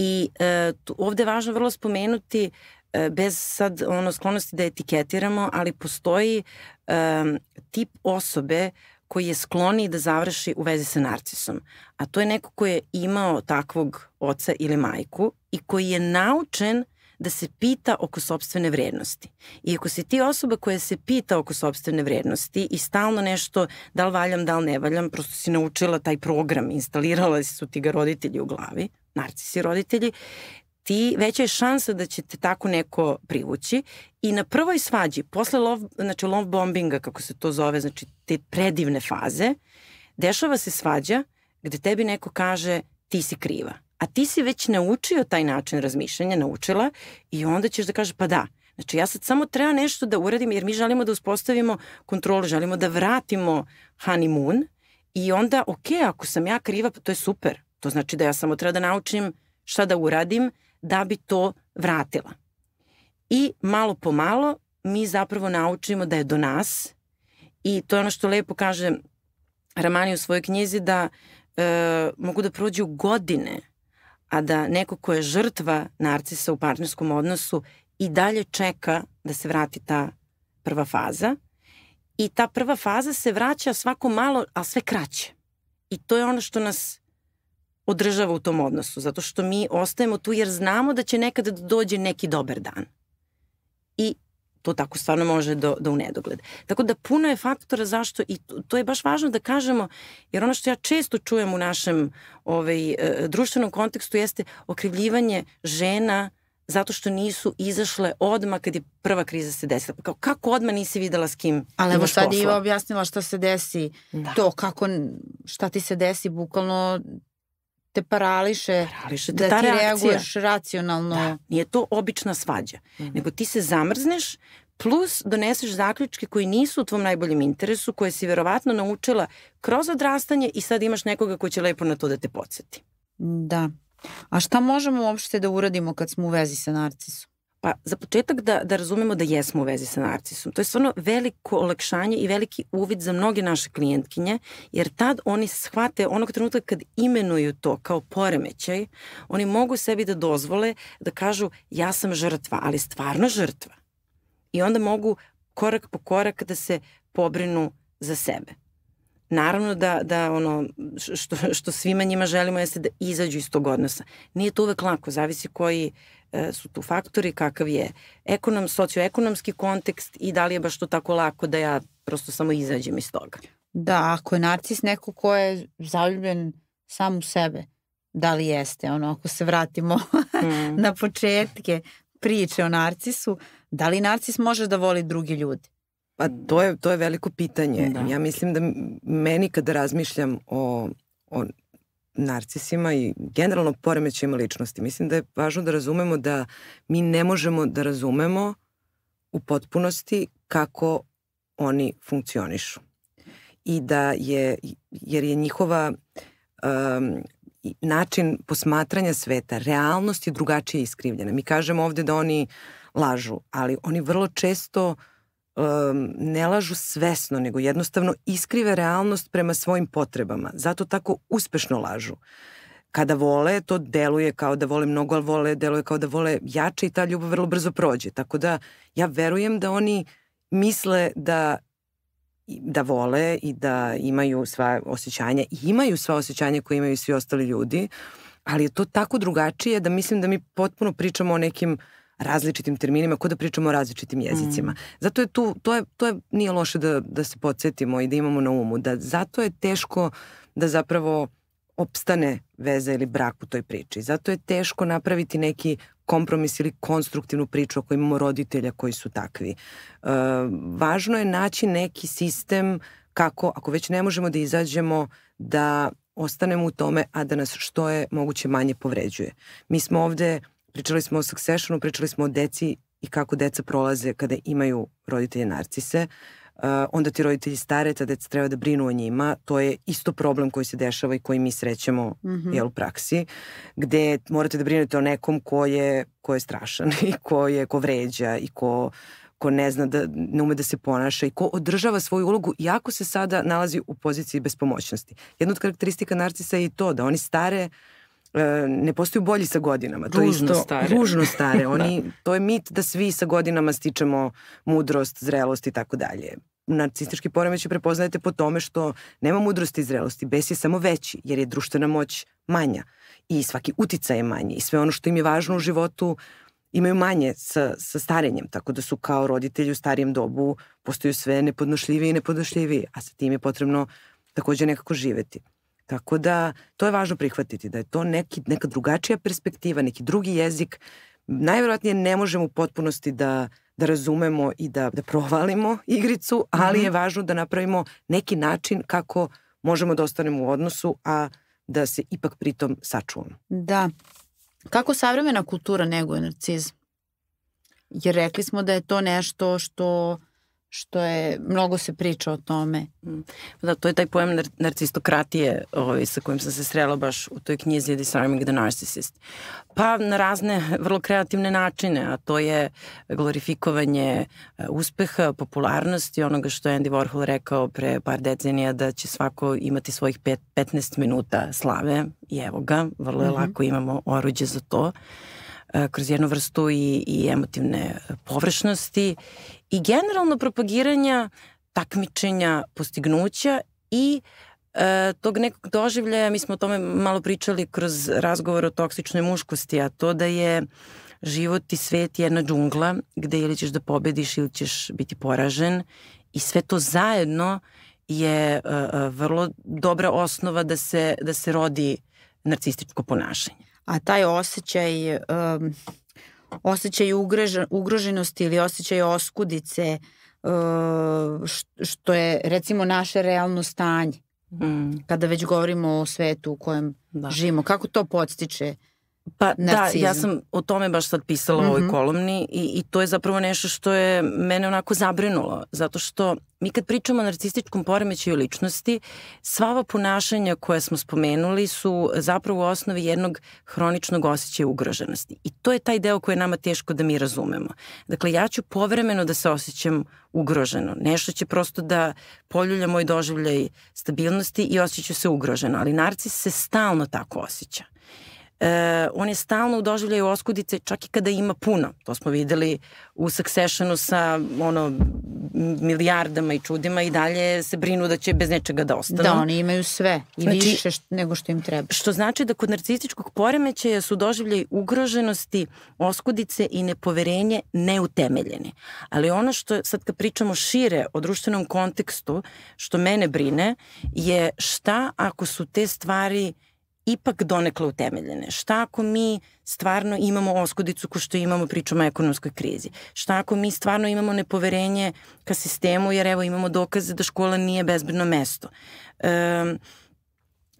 I e, tu, ovde je važno vrlo spomenuti E, bez sad ono sklonosti da etiketiramo, ali postoji um, tip osobe koji je skloni da završi u vezi sa narcisom. A to je neko koji je imao takvog oca ili majku i koji je naučen da se pita oko sobstvene vrednosti. I ako si ti osoba koja se pita oko sobstvene vrednosti i stalno nešto da li valjam, da li ne valjam, prosto si naučila taj program, instalirala su ti ga roditelji u glavi, narcisi roditelji, ti veća je šansa da će te tako neko privući i na prvoj svađi, posle lov, znači lov bombinga, kako se to zove, znači te predivne faze, dešava se svađa gde tebi neko kaže ti si kriva. A ti si već naučio taj način razmišljanja, naučila i onda ćeš da kaže pa da, Znači ja sad samo treba nešto da uradim jer mi želimo da uspostavimo kontrolu, želimo da vratimo honeymoon i onda ok, ako sam ja kriva, pa to je super. To znači da ja samo treba da naučim šta da uradim da bi to vratila. I malo po malo mi zapravo naučimo da je do nas i to je ono što lepo kaže Ramani u svojoj knjizi da e, mogu da prođu godine a da neko ko je žrtva narcisa u partnerskom odnosu i dalje čeka da se vrati ta prva faza. I ta prva faza se vraća svako malo, ali sve kraće. I to je ono što nas održava u tom odnosu, zato što mi ostajemo tu jer znamo da će nekada da dođe neki dobar dan. I to tako stvarno može do, do unedogled. Tako da puno je faktora zašto i to, to je baš važno da kažemo, jer ono što ja često čujem u našem ovaj, e, društvenom kontekstu jeste okrivljivanje žena zato što nisu izašle odma kad je prva kriza se desila. Pa kao, kako odma nisi videla s kim Ali evo sad Iva objasnila šta se desi, da. to kako, šta ti se desi, bukvalno te parališe, parališe te da ta ti reakcija. reaguješ racionalno. Da, nije to obična svađa, mm -hmm. nego ti se zamrzneš, plus doneseš zaključke koji nisu u tvom najboljem interesu, koje si verovatno naučila kroz odrastanje i sad imaš nekoga ko će lepo na to da te podsjeti. Da. A šta možemo uopšte da uradimo kad smo u vezi sa narcisom? Pa za početak da, da razumemo da jesmo u vezi sa narcisom. To je stvarno veliko olakšanje i veliki uvid za mnoge naše klijentkinje, jer tad oni shvate onog trenutka kad imenuju to kao poremećaj, oni mogu sebi da dozvole da kažu ja sam žrtva, ali stvarno žrtva. I onda mogu korak po korak da se pobrinu za sebe. Naravno da, da ono, što, što svima njima želimo jeste da izađu iz tog odnosa. Nije to uvek lako, zavisi koji e, su tu faktori, kakav je ekonom, socioekonomski kontekst i da li je baš to tako lako da ja prosto samo izađem iz toga. Da, ako je narcis neko ko je zaljubljen sam u sebe, da li jeste, ono, ako se vratimo mm. na početke priče o narcisu, da li narcis može da voli drugi ljudi? Pa to je, to je veliko pitanje. Da. Ja mislim da meni kada razmišljam o, o narcisima i generalno poremećajima ličnosti, mislim da je važno da razumemo da mi ne možemo da razumemo u potpunosti kako oni funkcionišu. I da je, jer je njihova um, način posmatranja sveta, realnost je drugačije iskrivljena. Mi kažemo ovde da oni lažu, ali oni vrlo često uh, um, ne lažu svesno, nego jednostavno iskrive realnost prema svojim potrebama. Zato tako uspešno lažu. Kada vole, to deluje kao da vole mnogo, ali vole, deluje kao da vole jače i ta ljubav vrlo brzo prođe. Tako da ja verujem da oni misle da da vole i da imaju sva osjećanja i imaju sva osjećanja koje imaju svi ostali ljudi, ali je to tako drugačije da mislim da mi potpuno pričamo o nekim uh, različitim terminima, kao da pričamo o različitim jezicima. Mm. Zato je tu, to je, to je, nije loše da, da se podsjetimo i da imamo na umu, da zato je teško da zapravo opstane veza ili brak u toj priči. Zato je teško napraviti neki kompromis ili konstruktivnu priču ako imamo roditelja koji su takvi. E, važno je naći neki sistem kako, ako već ne možemo da izađemo, da ostanemo u tome, a da nas što je moguće manje povređuje. Mi smo ovde Pričali smo o Successionu, pričali smo o deci i kako deca prolaze kada imaju roditelje narcise. Uh, onda ti roditelji stare, ta deca treba da brinu o njima. To je isto problem koji se dešava i koji mi srećemo mm -hmm. jel, u praksi, gde morate da brinete o nekom ko je, ko je strašan i ko, je, ko vređa i ko ko ne zna da ne ume da se ponaša i ko održava svoju ulogu iako se sada nalazi u poziciji bespomoćnosti. Jedna od karakteristika narcisa je i to da oni stare uh, E, ne postaju bolji sa godinama. To je isto, stare. Ružno stare. Oni, da. To je mit da svi sa godinama stičemo mudrost, zrelost i tako dalje. Narcistički poremećaj prepoznajete po tome što nema mudrosti i zrelosti, bes je samo veći jer je društvena moć manja i svaki uticaj je manji i sve ono što im je važno u životu imaju manje sa, sa starenjem, tako da su kao roditelji u starijem dobu postaju sve nepodnošljivi i nepodnošljivi. a sa tim je potrebno takođe nekako živeti. Tako da, to je važno prihvatiti, da je to neki, neka drugačija perspektiva, neki drugi jezik. Najverovatnije ne možemo u potpunosti da, da razumemo i da, da provalimo igricu, ali mm -hmm. je mhm. važno da napravimo neki način kako možemo da ostanemo u odnosu, a da se ipak pritom sačuvamo. Da. Kako savremena kultura neguje narcizam? Jer rekli smo da je to nešto što što je, mnogo se priča o tome. Mm. Da, to je taj pojem nar narcistokratije ovaj, sa kojim sam se srela baš u toj knjizi Disarming the Narcissist. Pa na razne vrlo kreativne načine, a to je glorifikovanje e, uspeha, popularnosti, onoga što je Andy Warhol rekao pre par decenija da će svako imati svojih pet, 15 minuta slave i evo ga, vrlo je mm -hmm. lako imamo oruđe za to e, kroz jednu vrstu i, i emotivne površnosti i generalno propagiranja takmičenja, postignuća i e, tog nekog doživljaja, mi smo o tome malo pričali kroz razgovor o toksičnoj muškosti, a to da je život i svet jedna džungla gde ili ćeš da pobediš ili ćeš biti poražen i sve to zajedno je e, e vrlo dobra osnova da se, da se rodi narcističko ponašanje. A taj osjećaj um, osjećaj ugroženosti ili osjećaj oskudice, uh, što je recimo naše realno stanje. Mm. Kada već govorimo o svetu u kojem da. živimo. Kako to podstiče Pa Narcizm. da, ja sam o tome baš sad pisala mm -hmm. u ovoj mhm. kolumni i, i to je zapravo nešto što je mene onako zabrinulo, zato što mi kad pričamo o narcističkom poremećaju ličnosti, sva ova ponašanja koje smo spomenuli su zapravo u osnovi jednog hroničnog osjećaja ugroženosti. I to je taj deo koji je nama teško da mi razumemo. Dakle, ja ću povremeno da se osjećam ugroženo. Nešto će prosto da poljulja moj doživljaj stabilnosti i osjeću se ugroženo. Ali narcis se stalno tako osjeća e, on je stalno u doživljaju oskudice čak i kada ima puno. To smo videli u Successionu sa ono, milijardama i čudima i dalje se brinu da će bez nečega da ostanu. Da, oni imaju sve i znači, više što, nego što im treba. Što znači da kod narcističkog poremećaja su doživljaj ugroženosti, oskudice i nepoverenje neutemeljeni. Ali ono što sad kad pričamo šire o društvenom kontekstu, što mene brine, je šta ako su te stvari uh, ipak donekle utemeljene. Šta ako mi stvarno imamo oskudicu ko što imamo pričom o ekonomskoj krizi? Šta ako mi stvarno imamo nepoverenje ka sistemu jer evo imamo dokaze da škola nije bezbedno mesto? Um,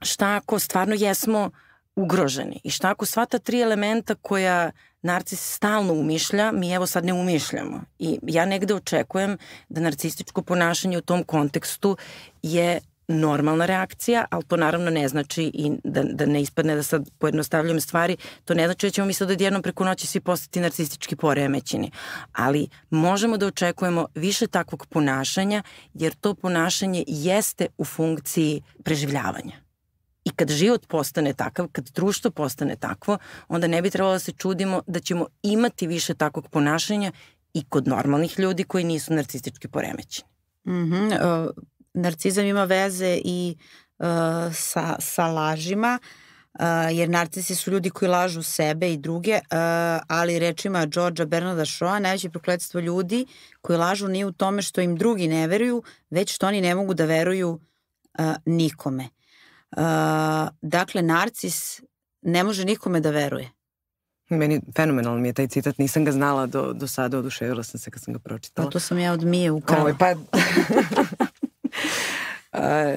šta ako stvarno jesmo ugroženi? I šta ako sva ta tri elementa koja narcis stalno umišlja, mi evo sad ne umišljamo. I ja negde očekujem da narcističko ponašanje u tom kontekstu je normalna reakcija, ali to naravno ne znači i da, da ne ispadne da sad pojednostavljujem stvari, to ne znači da ćemo mi sad odjednom preko noći svi postati narcistički poremećeni. Ali možemo da očekujemo više takvog ponašanja, jer to ponašanje jeste u funkciji preživljavanja. I kad život postane takav, kad društvo postane takvo, onda ne bi trebalo da se čudimo da ćemo imati više takvog ponašanja i kod normalnih ljudi koji nisu narcistički poremećeni. Mm -hmm. Uh narcizam ima veze i uh, sa, sa lažima, uh, jer narcisi su ljudi koji lažu sebe i druge, uh, ali rečima Đorđa Bernarda Šoa, najveće prokledstvo ljudi koji lažu nije u tome što im drugi ne veruju, već što oni ne mogu da veruju uh, nikome. Uh, dakle, narcis ne može nikome da veruje. Meni fenomenalno mi je taj citat, nisam ga znala do, do sada, oduševila sam se kad sam ga pročitala. Pa to sam ja od Mije ovaj, ukrala. Ovo, pa...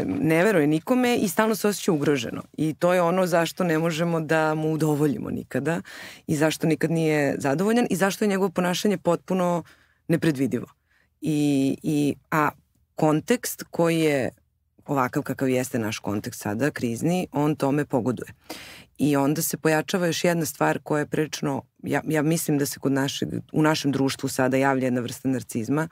ne veruje nikome i stalno se osjeća ugroženo. I to je ono zašto ne možemo da mu udovoljimo nikada i zašto nikad nije zadovoljan i zašto je njegovo ponašanje potpuno nepredvidivo. I, i, a kontekst koji je ovakav kakav jeste naš kontekst sada, krizni, on tome pogoduje. I onda se pojačava još jedna stvar koja je prilično, ja, ja mislim da se kod našeg, u našem društvu sada javlja jedna vrsta narcizma, uh,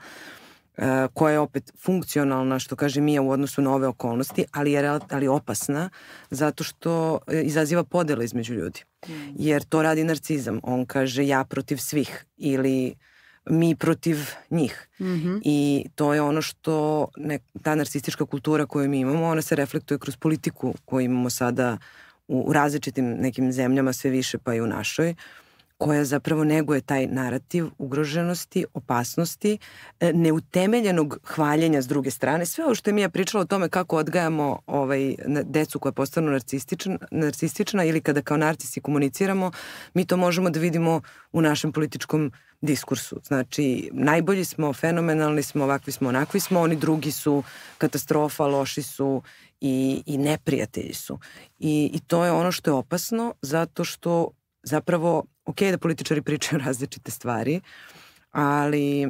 E, koja je opet funkcionalna, što kaže Mija, u odnosu na ove okolnosti, ali je ali opasna zato što e, izaziva podela između ljudi. Mm. Jer to radi narcizam. On kaže ja protiv svih ili mi protiv njih. Mm -hmm. I to je ono što ne, ta narcistička kultura koju mi imamo, ona se reflektuje kroz politiku koju imamo sada u, u različitim nekim zemljama sve više pa i u našoj. Uh, koja zapravo neguje taj narativ ugroženosti, opasnosti, e, neutemeljenog hvaljenja s druge strane. Sve ovo što je Mija pričala o tome kako odgajamo ovaj, decu koja postanu narcistična, narcistična ili kada kao narcisi komuniciramo, mi to možemo da vidimo u našem političkom diskursu. Znači, najbolji smo, fenomenalni smo, ovakvi smo, onakvi smo, oni drugi su katastrofa, loši su i, i neprijatelji su. I, I to je ono što je opasno zato što zapravo ok da političari pričaju različite stvari, ali e,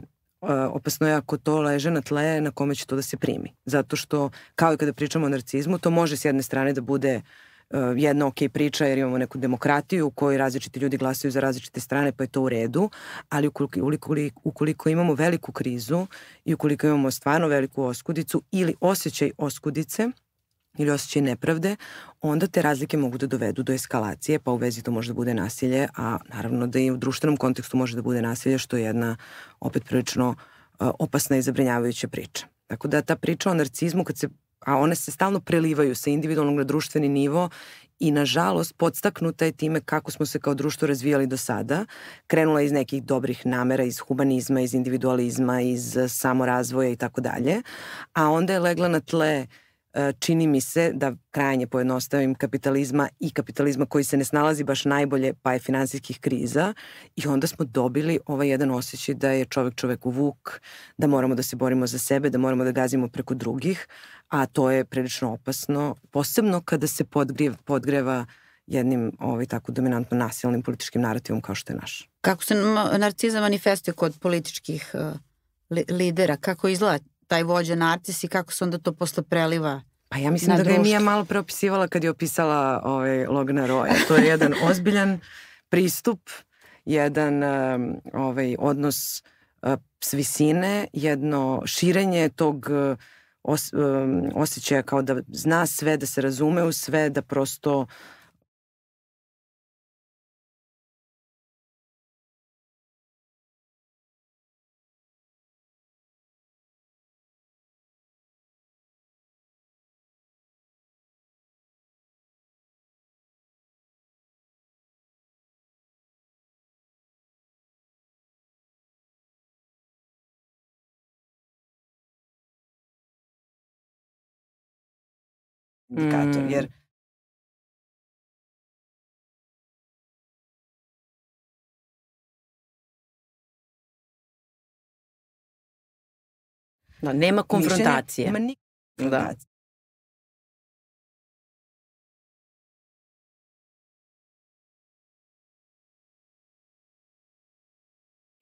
opasno je ako to leže na tle na kome će to da se primi. Zato što, kao i kada pričamo o narcizmu, to može s jedne strane da bude e, jedna ok priča jer imamo neku demokratiju u kojoj različiti ljudi glasaju za različite strane pa je to u redu, ali ukoliko, ukoliko, ukoliko imamo veliku krizu i ukoliko imamo stvarno veliku oskudicu ili osjećaj oskudice, ili osjećaj nepravde, onda te razlike mogu da dovedu do eskalacije, pa u vezi to može da bude nasilje, a naravno da i u društvenom kontekstu može da bude nasilje, što je jedna opet prilično e, opasna i zabrinjavajuća priča. Tako da ta priča o narcizmu, kad se, a one se stalno prelivaju sa individualnog na društveni nivo i nažalost podstaknuta je time kako smo se kao društvo razvijali do sada. Krenula iz nekih dobrih namera, iz humanizma, iz individualizma, iz e, samorazvoja i tako dalje. A onda je legla na tle uh, E, čini mi se da krajanje pojednostavim kapitalizma i kapitalizma koji se ne snalazi baš najbolje pa je finansijskih kriza i onda smo dobili ovaj jedan osjećaj da je čovek čoveku vuk, da moramo da se borimo za sebe, da moramo da gazimo preko drugih, a to je prilično opasno, posebno kada se podgreva, podgreva jednim ovaj, tako dominantno nasilnim političkim narativom kao što je naš. Kako se narcizam manifestuje kod političkih uh, li, lidera? Kako izgleda taj vođa narcis i kako se onda to posle preliva Pa ja mislim da ga je Mija malo preopisivala kad je opisala ovaj, Logna Roja. To je jedan ozbiljan pristup, jedan ovaj, odnos eh, s visine, jedno širenje tog eh, os, osjećaja kao da zna sve, da se razume u sve, da prosto uh, indikator. Mm. Jer no, Da, nema konfrontacije. Nema nikakve konfrontacije.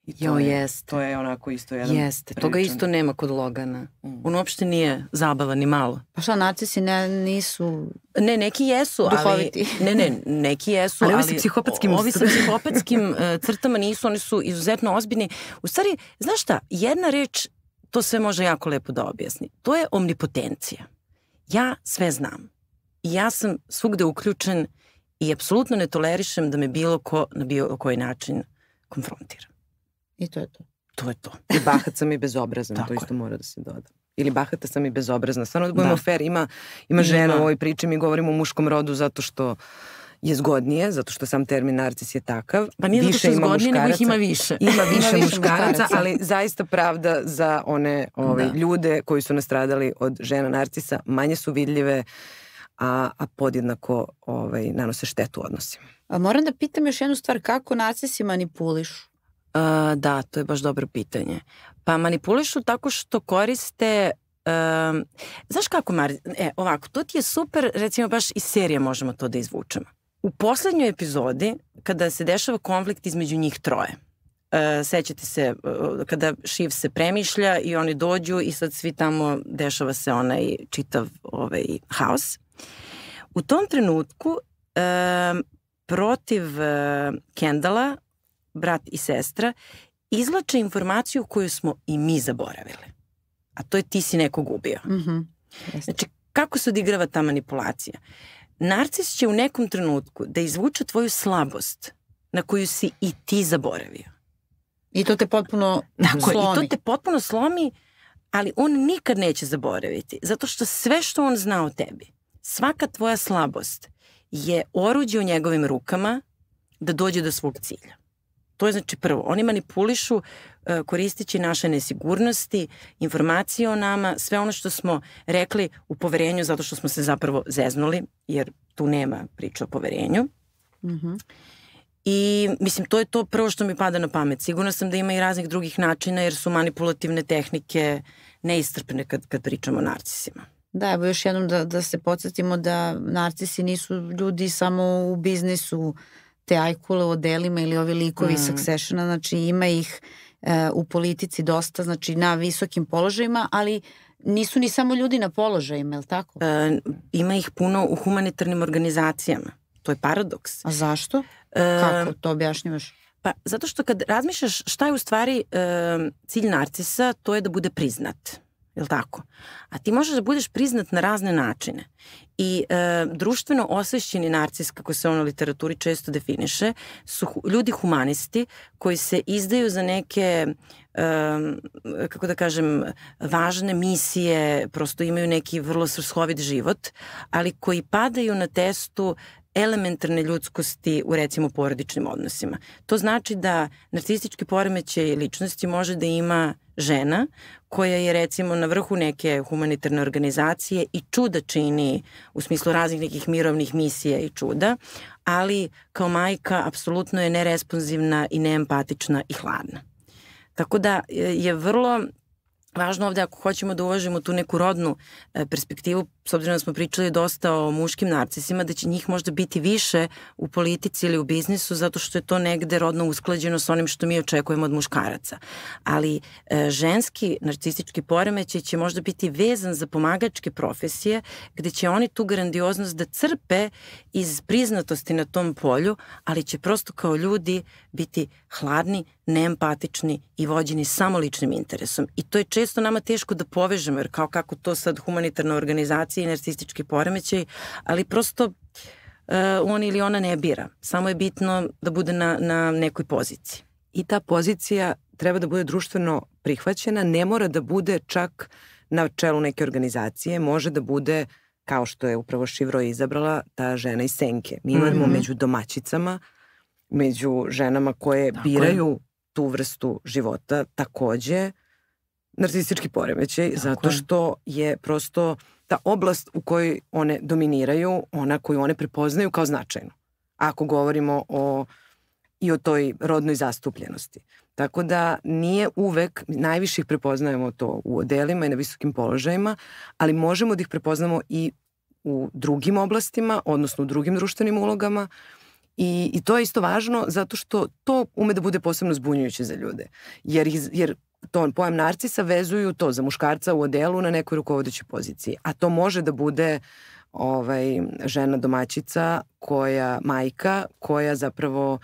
I to, jo, je, jeste. to je onako isto jedan Jeste, priličan. toga isto nema kod Logana. Mm. On uopšte nije zabavan ni malo. Pa šta, narcisi ne, nisu... Ne, neki jesu, duhoviti. ali... Ne, ne, neki jesu, ali... ali ovi sa psihopatskim... Ovi e, sa psihopatskim crtama nisu, oni su izuzetno ozbiljni. U stvari, znaš šta, jedna reč, to sve može jako lepo da objasni. To je omnipotencija. Ja sve znam. I ja sam svugde uključen i apsolutno ne tolerišem da me bilo ko na bilo koji način konfrontira. I to je to. To je to. I bahat sam i bezobrazan, to isto je. mora da se doda. Ili bahata sam i bezobrazna. Stvarno da budemo da. fair, ima, ima žena da. u ovoj priči, mi govorimo o muškom rodu zato što je zgodnije, zato što sam termin narcis je takav. Pa nije više zato što je zgodnije, nego ih ima više. Ima više, ima više muškaraca, ali zaista pravda za one ove, ovaj, da. ljude koji su nastradali od žena narcisa, manje su vidljive, a, a podjednako ovaj, nanose štetu odnosima. A moram da pitam još jednu stvar, kako narcisi manipulišu? Uh, da, to je baš dobro pitanje. Pa manipulišu tako što koriste Um, znaš kako, Mar, e, ovako, to ti je super, recimo baš iz serije možemo to da izvučemo. U poslednjoj epizodi, kada se dešava konflikt između njih troje, e, sećate se kada Šiv se premišlja i oni dođu i sad svi tamo dešava se onaj čitav ovaj, haos. U tom trenutku e, protiv uh, Kendala brat i sestra, izlače informaciju koju smo i mi zaboravili. A to je ti si nekog ubio. Mm -hmm. Znači, kako se odigrava ta manipulacija? Narcis će u nekom trenutku da izvuče tvoju slabost na koju si i ti zaboravio. I to te potpuno Tako, slomi. I to te potpuno slomi, ali on nikad neće zaboraviti. Zato što sve što on zna o tebi, svaka tvoja slabost je oruđe u njegovim rukama da dođe do svog cilja. To je znači prvo, oni manipulišu e, koristići naše nesigurnosti, informacije o nama, sve ono što smo rekli u poverenju zato što smo se zapravo zeznuli, jer tu nema priča o poverenju. Mhm. Mm -hmm. I mislim, to je to prvo što mi pada na pamet. Sigurna sam da ima i raznih drugih načina jer su manipulativne tehnike neistrpne kad, kad pričamo o narcisima. Da, evo još jednom da, da se podsjetimo da narcisi nisu ljudi samo u biznisu, uh, te ajkule u odelima ili ovi likovi mm. Successiona, znači ima ih e, u politici dosta, znači na visokim položajima, ali nisu ni samo ljudi na položajima, je li tako? E, ima ih puno u humanitarnim organizacijama. To je paradoks. A zašto? E, Kako to objašnjavaš? Pa, zato što kad razmišljaš šta je u stvari e, cilj narcisa, to je da bude priznat li tako? A ti možeš da budeš priznat na razne načine. I e, društveno osvešćeni narcis, kako se ono literaturi često definiše, su ljudi humanisti koji se izdaju za neke, e, kako da kažem, važne misije, prosto imaju neki vrlo srshovit život, ali koji padaju na testu elementarne ljudskosti u recimo porodičnim odnosima. To znači da narcistički poremećaj ličnosti može da ima žena koja je recimo na vrhu neke humanitarne organizacije i čuda čini u smislu raznih nekih mirovnih misija i čuda, ali kao majka apsolutno je neresponzivna i neempatična i hladna. Tako da e, je vrlo važno ovde ako hoćemo da uvažimo tu neku rodnu e, perspektivu s obzirom da smo pričali dosta o muškim narcisima, da će njih možda biti više u politici ili u biznisu zato što je to negde rodno usklađeno s onim što mi očekujemo od muškaraca. Ali e, ženski narcistički poremećaj će možda biti vezan za pomagačke profesije gde će oni tu grandioznost da crpe iz priznatosti na tom polju, ali će prosto kao ljudi biti hladni, neempatični i vođeni samo ličnim interesom. I to je često nama teško da povežemo, jer kao kako to sad humanitarna organizacija depresija i narcistički poremećaj, ali prosto uh, on ili ona ne bira. Samo je bitno da bude na, na nekoj poziciji. I ta pozicija treba da bude društveno prihvaćena, ne mora da bude čak na čelu neke organizacije, može da bude kao što je upravo Šivro izabrala ta žena iz Senke. Mi imamo mm -hmm. među domaćicama, među ženama koje Tako biraju je. tu vrstu života takođe narcistički poremećaj Tako zato što je prosto uh, ta oblast u kojoj one dominiraju, ona koju one prepoznaju kao značajnu. Ako govorimo o i o toj rodnoj zastupljenosti. Tako da nije uvek, najviše ih prepoznajemo to u odelima i na visokim položajima, ali možemo da ih prepoznamo i u drugim oblastima, odnosno u drugim društvenim ulogama. I, I to je isto važno zato što to ume da bude posebno zbunjujuće za ljude. Jer, jer to, pojam narcisa vezuju to za muškarca u odelu na nekoj rukovodećoj poziciji. A to može da bude ovaj, žena domaćica, koja, majka, koja zapravo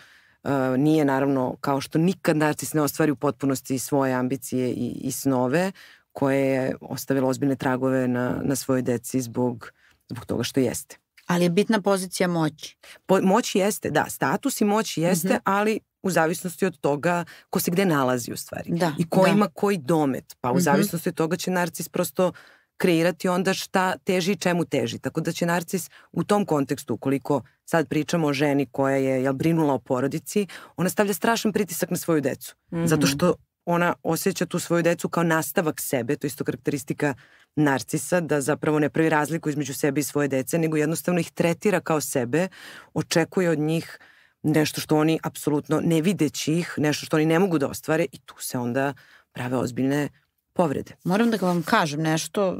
uh, nije naravno, kao što nikad narcis ne ostvari u potpunosti svoje ambicije i, i snove, koje je ostavila ozbiljne tragove na, na svojoj deci zbog, zbog toga što jeste. Ali je bitna pozicija moći. Po, moć jeste, da, status i moć jeste, mm -hmm. ali u zavisnosti od toga ko se gde nalazi u stvari. Da, I ko da. ima koji domet. Pa u mhm. zavisnosti mm -hmm. od toga će narcis prosto kreirati onda šta teži i čemu teži. Tako da će narcis u tom kontekstu, ukoliko sad pričamo o ženi koja je jel, brinula o porodici, ona stavlja strašan pritisak na svoju decu. Mm -hmm. Zato što ona osjeća tu svoju decu kao nastavak sebe, to je isto karakteristika narcisa, da zapravo ne pravi razliku između sebe i svoje dece, nego jednostavno ih tretira kao sebe, očekuje od njih uh, nešto što oni apsolutno ne videći ih, nešto što oni ne mogu da ostvare i tu se onda prave ozbiljne povrede. Moram da vam kažem nešto.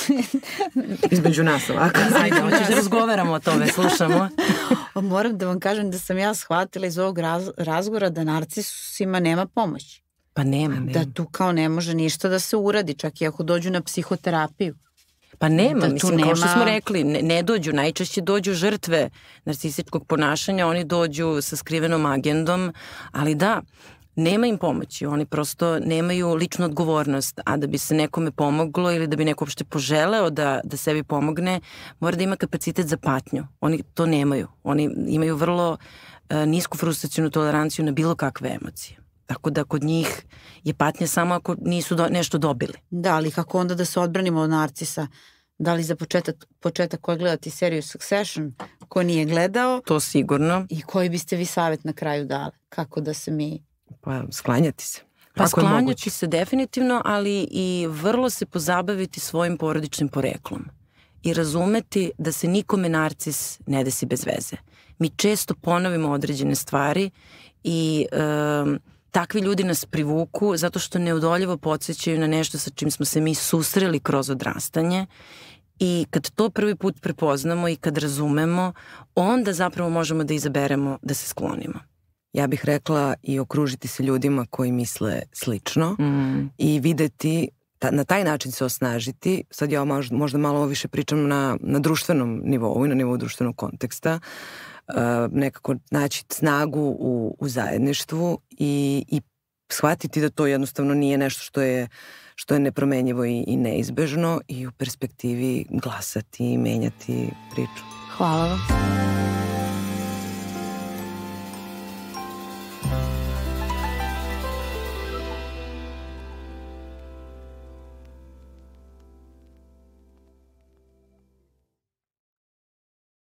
Između nas ovako. Ajde, hoćeš da razgovaramo o tome, slušamo. Moram da vam kažem da sam ja shvatila iz ovog raz, razgora da narcisima nema pomoći. Pa nema, nema. Da tu kao ne može ništa da se uradi, čak i ako dođu na psihoterapiju. Pa nema, da mislim, nema... kao što smo rekli, ne, ne dođu, najčešće dođu žrtve narcističkog ponašanja, oni dođu sa skrivenom agendom, ali da, nema im pomoći, oni prosto nemaju ličnu odgovornost, a da bi se nekome pomoglo ili da bi neko uopšte poželeo da, da sebi pomogne, mora da ima kapacitet za patnju. Oni to nemaju. Oni imaju vrlo eh, nisku frustracijnu toleranciju na bilo kakve emocije. Tako da kod njih je patnja samo ako nisu do, nešto dobili. Da, ali kako onda da se odbranimo od narcisa? Da li za početak, početak koja gledati seriju Succession, ko nije gledao? To sigurno. I koji biste vi savjet na kraju dali? Kako da se mi... Pa sklanjati se. Pa sklanjati se definitivno, ali i vrlo se pozabaviti svojim porodičnim poreklom i razumeti da se nikome narcis ne desi bez veze. Mi često ponovimo određene stvari i um, takvi ljudi nas privuku zato što neudoljivo podsjećaju na nešto sa čim smo se mi susreli kroz odrastanje i kad to prvi put prepoznamo i kad razumemo, onda zapravo možemo da izaberemo da se sklonimo. Ja bih rekla i okružiti se ljudima koji misle slično mm. i videti ta, na taj način se osnažiti. Sad ja možda, možda malo više pričam na, na društvenom nivou i na nivou društvenog konteksta. Uh, nekako naći snagu u, u zajedništvu i, i shvatiti da to jednostavno nije nešto što je što je nepromenjivo i, i neizbežno i u perspektivi glasati i menjati priču. Hvala vam.